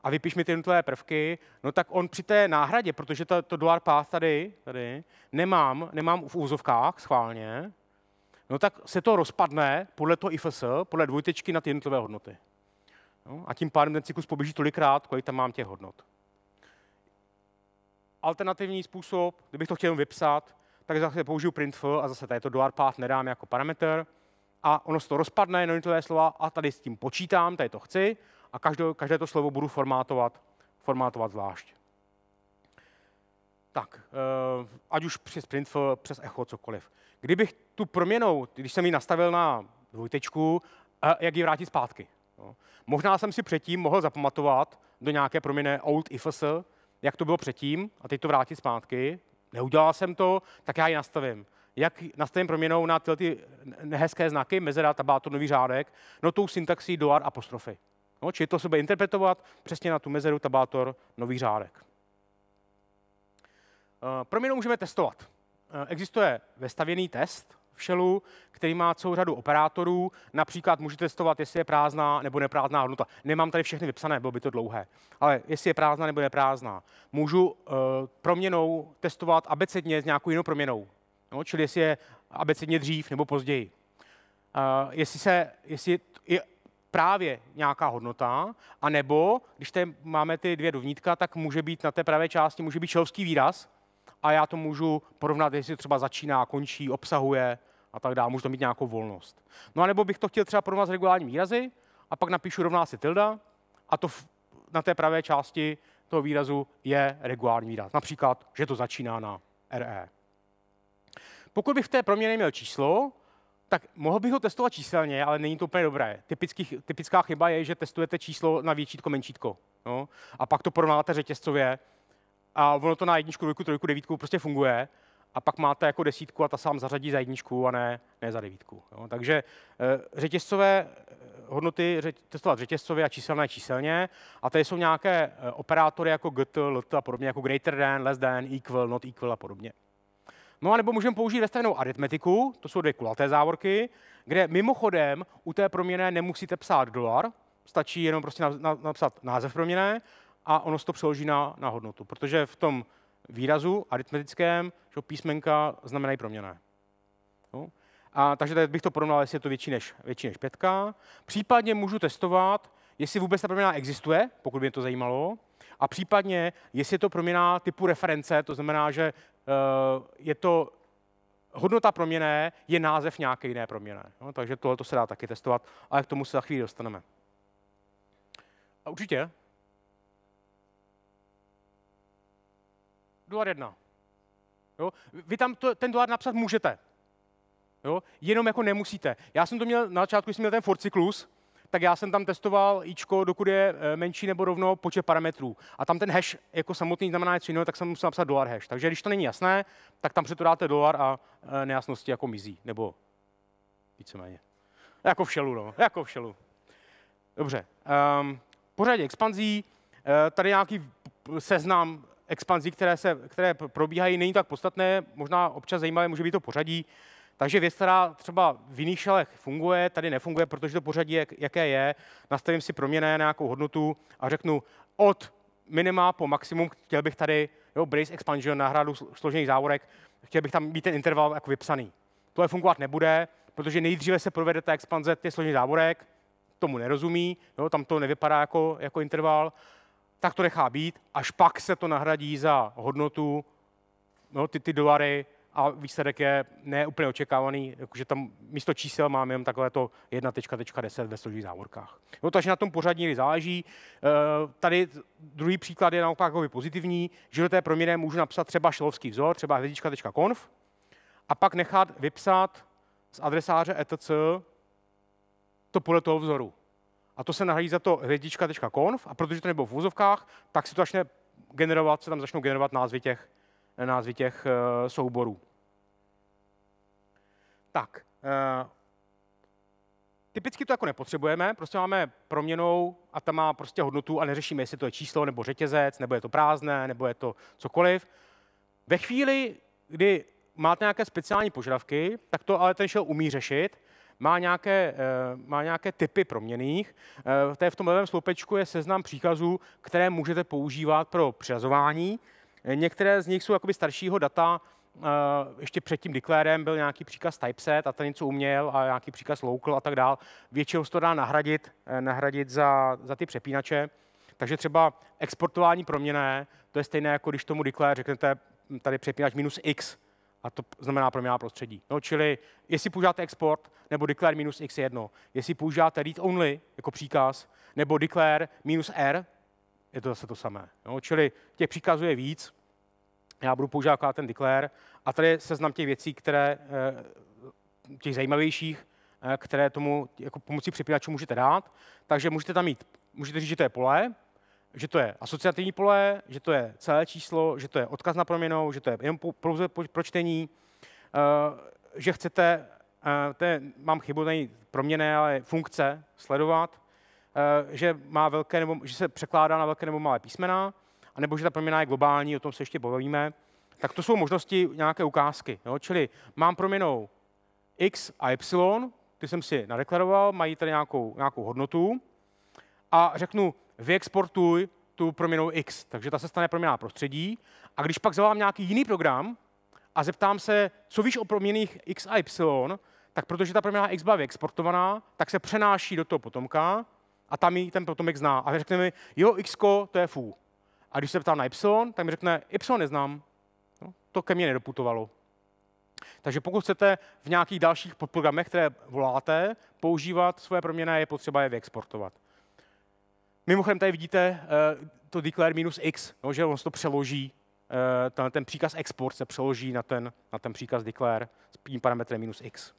a vypiš mi ty jednotlivé prvky, no tak on při té náhradě, protože to, to dolar path tady, tady, nemám, nemám v úzovkách schválně, no tak se to rozpadne podle toho IFS, podle dvojtečky na ty jednotlivé hodnoty. No, a tím pádem ten cyklus poběží tolikrát, kolik tam mám těch hodnot. Alternativní způsob, kdybych to chtěl vypsat, tak zase použiju printful a zase tady to dollar path nedám jako parametr a ono se to rozpadne na jednotlivé slova a tady s tím počítám, tady to chci a každé, každé to slovo budu formátovat, formátovat zvlášť. Tak, eh, ať už přes printful, přes echo, cokoliv. Kdybych tu proměnou, když jsem ji nastavil na dvojtečku, eh, jak ji vrátit zpátky? No. Možná jsem si předtím mohl zapamatovat do nějaké proměny old ifs, jak to bylo předtím a teď to vrátit zpátky. Neudělal jsem to, tak já ji nastavím. Jak nastavím proměnou na tyhle ty nehezké znaky, mezera, tabátor, nový řádek? No tou syntaxí dolar apostrofy. No, čili to se bude interpretovat přesně na tu mezeru, tabátor, nový řádek. Eh, proměnu můžeme testovat. Eh, existuje vestavěný test, v shellu, který má celou řadu operátorů. Například můžete testovat, jestli je prázdná nebo neprázdná hodnota. Nemám tady všechny vypsané, bylo by to dlouhé. Ale jestli je prázdná nebo neprázdná. Můžu uh, proměnou testovat abecedně s nějakou jinou proměnou. No, čili jestli je abecedně dřív nebo později. Uh, jestli, se, jestli je právě nějaká hodnota, anebo když tady máme ty dvě dovnitka, tak může být na té pravé části může být šelovský výraz, a já to můžu porovnat, jestli třeba začíná, končí, obsahuje a tak dále. Můžu to mít nějakou volnost. No a nebo bych to chtěl třeba porovnat s regulárními výrazy a pak napíšu rovná se tilda a to v, na té pravé části toho výrazu je regulární výraz. Například, že to začíná na RE. Pokud bych v té proměně měl číslo, tak mohl bych ho testovat číselně, ale není to úplně dobré. Typický, typická chyba je, že testujete číslo na většítko, menšítko. No? A pak to porovnáte řetězcově a ono to na jedničku, dvojku, trojku, devítku prostě funguje a pak máte jako desítku a ta sám zařadí za jedničku a ne, ne za devítku. Jo. Takže eh, řetězcové eh, hodnoty testovat řetězcově a číselné číselně. A tady jsou nějaké eh, operátory jako GT, LT a podobně, jako greater than, less than, equal, not equal a podobně. No a nebo můžeme použít vestavenou aritmetiku, to jsou dvě kulaté závorky, kde mimochodem u té proměny nemusíte psát dolar, stačí jenom prostě napsat název proměny a ono se to přeloží na, na hodnotu, protože v tom výrazu aritmetickém že písmenka znamenají proměné. No. A, takže tady bych to porovnal, jestli je to větší než, větší než pětka. Případně můžu testovat, jestli vůbec ta proměna existuje, pokud by mě to zajímalo, a případně, jestli je to proměna typu reference, to znamená, že uh, je to hodnota proměné, je název nějaké jiné proměné. No, takže tohle to se dá taky testovat, ale k tomu se za chvíli dostaneme. A určitě, dolar jedna. Jo? Vy tam to, ten dolar napsat můžete. Jo? Jenom jako nemusíte. Já jsem to měl na začátku, když jsem měl ten for cyklus, tak já jsem tam testoval ičko, dokud je e, menší nebo rovno počet parametrů. A tam ten hash jako samotný znamená něco jiného, tak jsem musel napsat dolar hash. Takže když to není jasné, tak tam to dáte dolar a e, nejasnosti jako mizí, nebo víceméně. Jako v šelu, no. Jako v šelu. Dobře. Um, ehm, pořadě expanzí, e, tady nějaký seznam expanzí, které, se, které probíhají, není tak podstatné, možná občas zajímavé může být to pořadí. Takže věc, která třeba v jiných šelech funguje, tady nefunguje, protože to pořadí, jak, jaké je, nastavím si proměné na nějakou hodnotu a řeknu od minima po maximum, chtěl bych tady jo, brace expansion, náhradu složených závorek, chtěl bych tam mít ten interval jako vypsaný. Tohle fungovat nebude, protože nejdříve se provede ta expanze těch složených závorek, tomu nerozumí, jo, tam to nevypadá jako, jako interval, tak to nechá být, až pak se to nahradí za hodnotu, no, ty, ty dolary a výsledek je neúplně očekávaný, že tam místo čísel máme jen takové to 1.10 ve složitých závorkách. No, takže na tom pořadní záleží. Eh, tady druhý příklad je naopak pozitivní, že do té proměny můžu napsat třeba šelovský vzor, třeba hvězdička.conf, a pak nechat vypsat z adresáře etc. to podle toho vzoru a to se nahradí za to hvězdička.conf a protože to nebylo v úzovkách, tak se to začne generovat, se tam začnou generovat názvy těch, názvy těch uh, souborů. Tak, uh, typicky to jako nepotřebujeme, prostě máme proměnou a ta má prostě hodnotu a neřešíme, jestli to je číslo nebo řetězec, nebo je to prázdné, nebo je to cokoliv. Ve chvíli, kdy máte nějaké speciální požadavky, tak to ale ten šel umí řešit má nějaké, eh, má nějaké typy proměných. V, eh, té, v tom levém sloupečku je seznam příkazů, které můžete používat pro přiřazování. Eh, některé z nich jsou jakoby staršího data, ještě před tím deklérem byl nějaký příkaz typeset a ten něco uměl a nějaký příkaz local a tak dál. Většinou se to dá nahradit, nahradit za, za ty přepínače. Takže třeba exportování proměné, to je stejné, jako když tomu deklér řeknete hm, tady přepínač minus x, a to znamená proměná prostředí. No, čili jestli používáte export, nebo declare minus x je jedno. Jestli používáte read only jako příkaz, nebo declare minus r, je to zase to samé. No, čili těch příkazů je víc. Já budu používat ten declare. A tady je seznam těch věcí, které, eh, těch zajímavějších, eh, které tomu jako pomocí přepínačů můžete dát. Takže můžete tam mít, můžete říct, že to je pole, že to je asociativní pole, že to je celé číslo, že to je odkaz na proměnou, že to je jenom pouze pročtení, eh, že chcete, eh, to je, mám chybu, není proměné, ale funkce sledovat, eh, že, má velké nebo, že se překládá na velké nebo malé písmena, anebo že ta proměna je globální, o tom se ještě pobavíme. Tak to jsou možnosti nějaké ukázky. Jo? Čili mám proměnou x a y, ty jsem si nadeklaroval, mají tady nějakou, nějakou hodnotu, a řeknu, vyexportuj tu proměnu x, takže ta se stane proměná prostředí. A když pak zavolám nějaký jiný program a zeptám se, co víš o proměných x a y, tak protože ta proměna x byla vyexportovaná, tak se přenáší do toho potomka a tam ji ten potomek zná. A řekne mi, jo, x, to je fů. A když se ptám na y, tak mi řekne, y neznám. No, to ke mně nedoputovalo. Takže pokud chcete v nějakých dalších podprogramech, které voláte, používat svoje proměny, je potřeba je vyexportovat. Mimochodem tady vidíte uh, to declare minus x, no, že on se to přeloží, uh, eh, ten, ten příkaz export se přeloží na ten, na ten příkaz declare s tím parametrem minus x.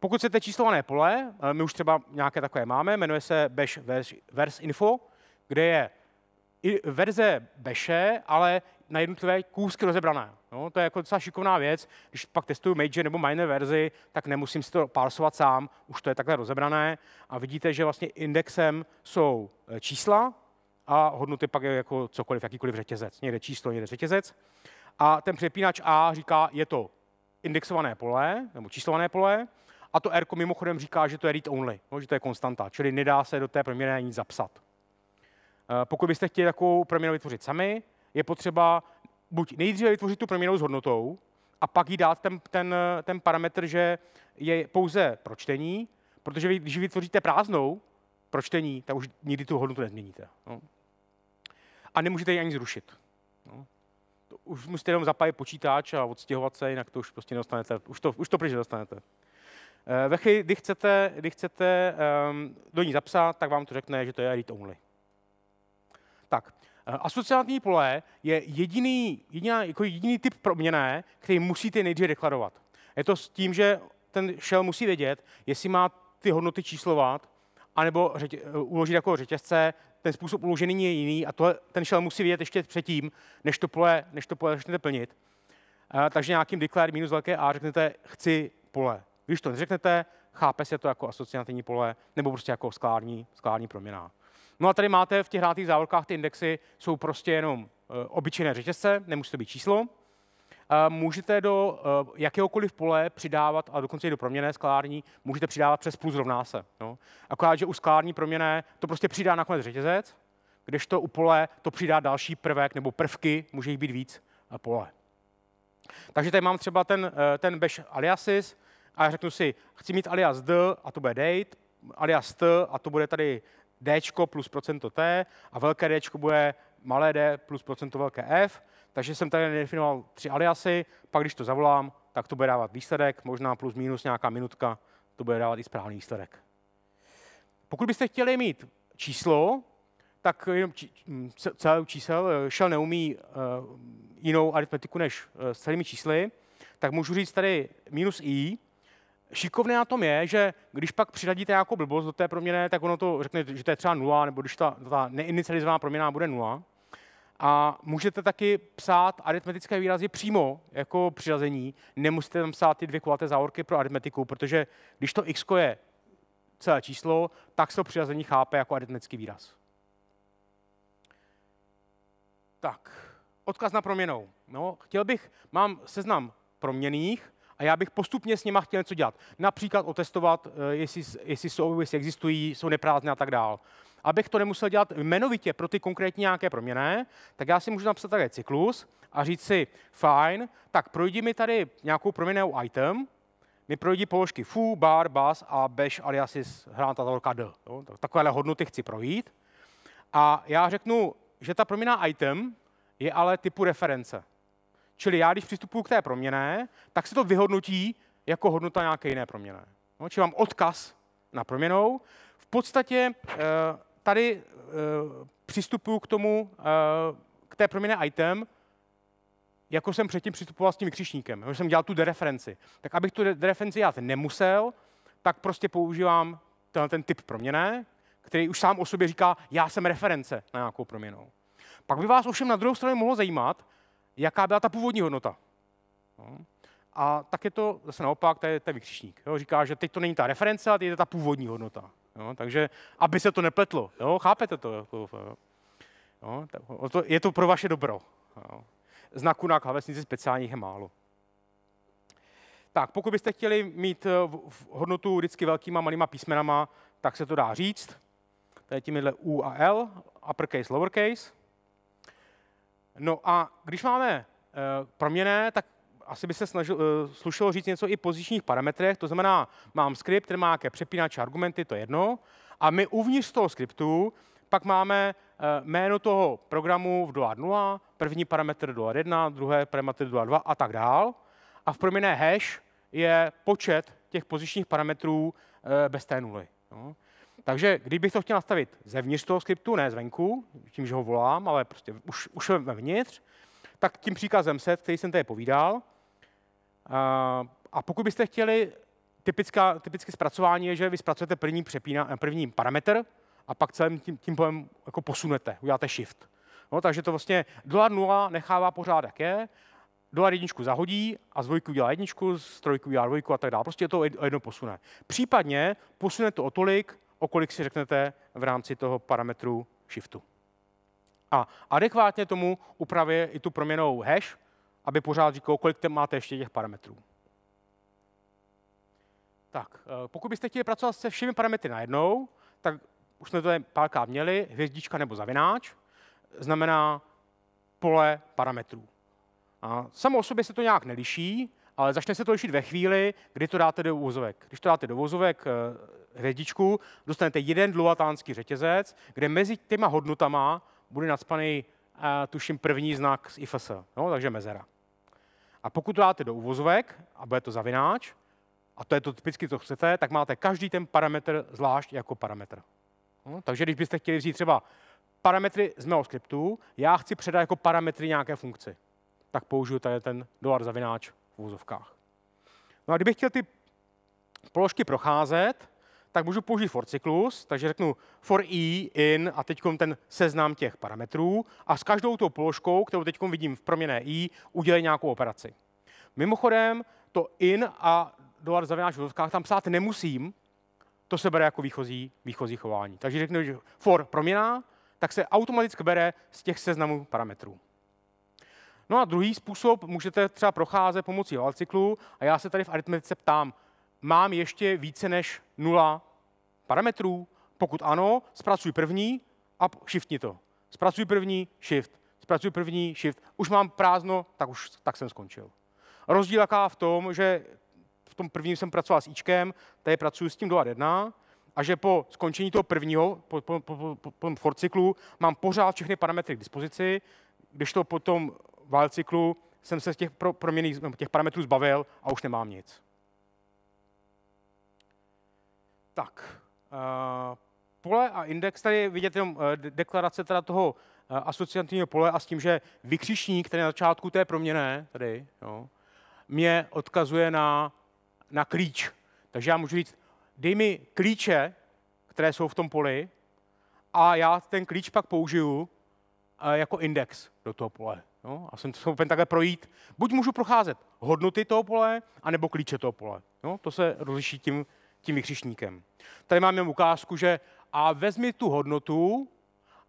Pokud chcete číslované pole, uh, my už třeba nějaké takové máme, jmenuje se bash verse, verse info, kde je verze beše, ale na jednotlivé kůzky rozebrané. No, to je jako docela šikovná věc. Když pak testuju major nebo minor verzi, tak nemusím si to parsovat sám, už to je takhle rozebrané. A vidíte, že vlastně indexem jsou e, čísla a hodnoty pak je jako cokoliv, jakýkoliv řetězec. Někde číslo, někde řetězec. A ten přepínač A říká, je to indexované pole, nebo číslované pole, a to R mimochodem říká, že to je read only, no, že to je konstanta, čili nedá se do té proměny nic zapsat. E, pokud byste chtěli takovou proměnu vytvořit sami, je potřeba buď nejdříve vytvořit tu proměnou s hodnotou a pak jí dát ten, ten, ten parametr, že je pouze pro čtení, protože vy, když vytvoříte prázdnou pro čtení, tak už nikdy tu hodnotu nezměníte. No. A nemůžete ji ani zrušit. No. To už musíte jenom zapájet počítač a odstěhovat se, jinak to už prostě nedostanete. Už to, už to pryč dostanete. Eh, ve chvíli, kdy chcete, kdy chcete um, do ní zapsat, tak vám to řekne, že to je read only. Tak, Eh, Asociátní pole je jediný, jediná, jako jediný typ proměné, který musíte nejdříve deklarovat. Je to s tím, že ten shell musí vědět, jestli má ty hodnoty číslovat, anebo řetě, eh, uložit jako řetězce, ten způsob uložení je jiný a tohle, ten shell musí vědět ještě předtím, než to pole, než to pole začnete plnit. A, eh, takže nějakým declare minus velké A řeknete, chci pole. Když to neřeknete, chápe se to jako asociativní pole nebo prostě jako sklární, sklární proměna. No a tady máte v těch hrátých závorkách ty indexy, jsou prostě jenom eh, obyčejné řetězce, nemusí to být číslo. Eh, můžete do eh, jakéhokoliv pole přidávat, a dokonce i do proměné sklární, můžete přidávat přes plus rovná se. No. Akorát, že u sklární proměné to prostě přidá nakonec řetězec, kdežto u pole to přidá další prvek nebo prvky, může jich být víc, pole. Takže tady mám třeba ten, ten bash aliasis. a já řeknu si, chci mít alias d a to bude date, alias t a to bude tady D plus procento T a velké D bude malé D plus procento velké F, takže jsem tady nedefinoval tři aliasy, pak když to zavolám, tak to bude dávat výsledek, možná plus minus nějaká minutka, to bude dávat i správný výsledek. Pokud byste chtěli mít číslo, tak jenom hm, celou čísel, šel eh, neumí eh, jinou aritmetiku než eh, s celými čísly, tak můžu říct tady minus i, šikovné na tom je, že když pak přiradíte jako blbost do té proměny, tak ono to řekne, že to je třeba nula, nebo když ta, ta neinicializovaná proměna bude nula. A můžete taky psát aritmetické výrazy přímo jako přiřazení. Nemusíte tam psát ty dvě kulaté závorky pro aritmetiku, protože když to x je celé číslo, tak se to přiřazení chápe jako aritmetický výraz. Tak, odkaz na proměnou. No, chtěl bych, mám seznam proměných, a já bych postupně s nima chtěl něco dělat. Například otestovat, eh, jestli, jestli jsou, jestli existují, jsou neprázdné a tak dál. abych to nemusel dělat jmenovitě pro ty konkrétní nějaké proměny, tak já si můžu napsat také cyklus a říct si, fajn, tak projdi mi tady nějakou proměnou item, mi projdi položky fu, bar, bas a beš aliasis hráta tatorka d. Jo? takovéhle hodnoty chci projít. A já řeknu, že ta proměna item je ale typu reference. Čili já, když přistupuji k té proměně, tak se to vyhodnotí jako hodnota nějaké jiné proměny. No, čili mám odkaz na proměnou. V podstatě eh, tady eh, přistupuji k tomu, eh, k té proměně item, jako jsem předtím přistupoval s tím křišníkem, jako jsem dělal tu dereferenci. Tak abych tu dereferenci dělat nemusel, tak prostě používám tenhle ten typ proměny, který už sám o sobě říká, já jsem reference na nějakou proměnou. Pak by vás ovšem na druhou stranu mohlo zajímat, jaká byla ta původní hodnota. No. A tak je to zase naopak, to je ten vykřičník. Říká, že teď to není ta reference, ale teď je ta původní hodnota. Jo. Takže, aby se to nepletlo. Jo. Chápete to? Jako, jo. To, je to pro vaše dobro. Jo. Znaku na klávesnici speciálních je málo. Tak, pokud byste chtěli mít eh, hodnotu vždycky velkýma malýma písmenama, tak se to dá říct. To je těmihle U a L, uppercase, lowercase. No a když máme eh, proměné, tak asi by se snažil, eh, slušelo říct něco i v pozičních parametrech, to znamená, mám skript, který má nějaké přepínače argumenty, to je jedno, a my uvnitř toho skriptu pak máme eh, jméno toho programu v dolar 0, první parametr dolar 1, druhé parametr dolar 2 a tak dál. A v proměné hash je počet těch pozičních parametrů bez té nuly. No. Takže kdybych to chtěl nastavit zevnitř toho skriptu, ne zvenku, tím, že ho volám, ale prostě už, už vnitř, tak tím příkazem set, který jsem tady povídal. A pokud byste chtěli, typická, typické zpracování je, že vy zpracujete první, přepína, eh, první parametr a pak celým tím, tím pojem jako posunete, uděláte shift. No, takže to vlastně dolar nula nechává pořád, jak je, dolar jedničku zahodí a z dvojku udělá jedničku, z trojku udělá dvojku a tak dále. Prostě to jedno posune. Případně posune to o tolik, o kolik si řeknete v rámci toho parametru shiftu. A adekvátně tomu upravuje i tu proměnou hash, aby pořád říkal, kolik tam máte ještě těch parametrů. Tak, eh, pokud byste chtěli pracovat se všemi parametry najednou, tak už jsme to párkrát měli, hvězdička nebo zavináč, znamená pole parametrů. A samo o sobě se to nějak neliší, ale začne se to lišit ve chvíli, kdy to dáte do úzovek. Když to dáte do úzovek hvězdičku, eh, dostanete jeden dluhatánský řetězec, kde mezi těma hodnotama bude nadspaný, eh, tuším, první znak z IFS, no, takže mezera. A pokud to dáte do uvozovek a bude to zavináč, a to je to typicky, co chcete, tak máte každý ten parametr zvlášť jako parametr. No, takže když byste chtěli vzít třeba parametry z mého skriptu, já chci předat jako parametry nějaké funkci, tak použiju tady ten dolar zavináč úzovkách. No a kdybych chtěl ty položky procházet, tak můžu použít for cyklus, takže řeknu for i, in a teď ten seznam těch parametrů a s každou tou položkou, kterou teď vidím v proměné i, udělej nějakou operaci. Mimochodem, to in a dolar zavináč v úzovkách tam psát nemusím, to se bere jako výchozí, výchozí chování. Takže řeknu, že for proměna, tak se automaticky bere z těch seznamů parametrů. No a druhý způsob můžete třeba procházet pomocí valcyklu a já se tady v aritmetice ptám, mám ještě více než nula parametrů? Pokud ano, zpracuj první a shiftni to. Zpracuj první, shift. Zpracuj první, shift. Už mám prázdno, tak už tak jsem skončil. Rozdíl jaká v tom, že v tom prvním jsem pracoval s ičkem, tady pracuji s tím do 1, a že po skončení toho prvního, po, po, po, po, po tom for cyklu, mám pořád všechny parametry k dispozici, když to potom cyklu jsem se z těch pro, těch parametrů zbavil a už nemám nic. Tak, eh, pole a index, tady vidět jenom eh, deklarace teda toho eh, asociativního pole a s tím, že vykřišník, který na začátku té proměné, tady, jo, mě odkazuje na, na klíč. Takže já můžu říct, dej mi klíče, které jsou v tom poli, a já ten klíč pak použiju jako index do toho pole. Jo? A jsem schopen takhle projít. Buď můžu procházet hodnoty toho pole, anebo klíče toho pole. Jo? To se rozliší tím, tím vykřišníkem. Tady mám jen ukázku, že a vezmi tu hodnotu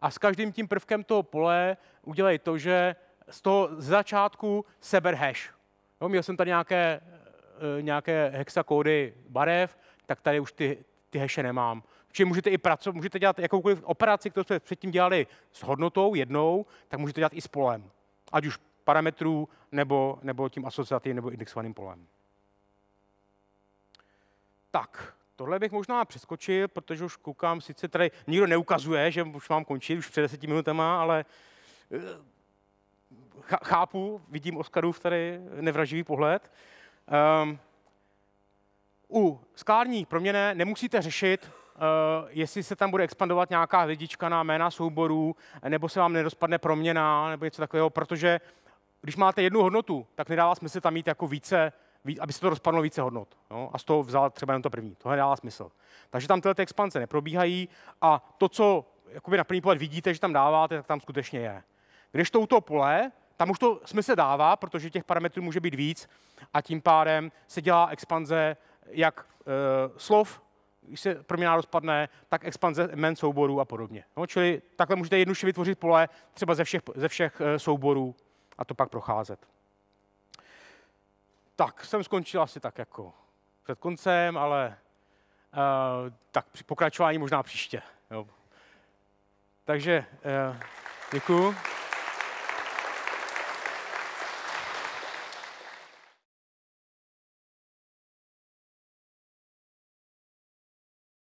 a s každým tím prvkem toho pole udělej to, že z toho z začátku seber hash. Jo, měl jsem tady nějaké, eh, nějaké hexakódy barev, tak tady už ty, ty hashe nemám. Čili můžete i pracovat, můžete dělat jakoukoliv operaci, kterou jste předtím dělali s hodnotou jednou, tak můžete dělat i s polem ať už parametrů nebo, nebo tím asociativním nebo indexovaným polem. Tak, tohle bych možná přeskočil, protože už koukám, sice tady nikdo neukazuje, že už mám končit, už před deseti minutama, ale eh, chápu, vidím Oskarův tady nevraživý pohled. Um, u skládní proměny nemusíte řešit Eh, jestli se tam bude expandovat nějaká hvězdička na jména souborů, nebo se vám nerozpadne proměna, nebo něco takového, protože když máte jednu hodnotu, tak nedává smysl tam mít jako více, víc, aby se to rozpadlo více hodnot. No? A z toho vzal třeba jenom to první. To nedává smysl. Takže tam tyhle ty expanze neprobíhají a to, co jakoby na první pohled vidíte, že tam dáváte, tak tam skutečně je. Když to u toho pole, tam už to smysl dává, protože těch parametrů může být víc a tím pádem se dělá expanze jak e, slov, když se proměna rozpadne, tak expanze men souborů a podobně. No, čili takhle můžete jednoduše vytvořit pole třeba ze všech, ze všech eh, souborů a to pak procházet. Tak, jsem skončil asi tak jako před koncem, ale uh, tak pokračování možná příště. Jo. Takže uh, eh, děkuji.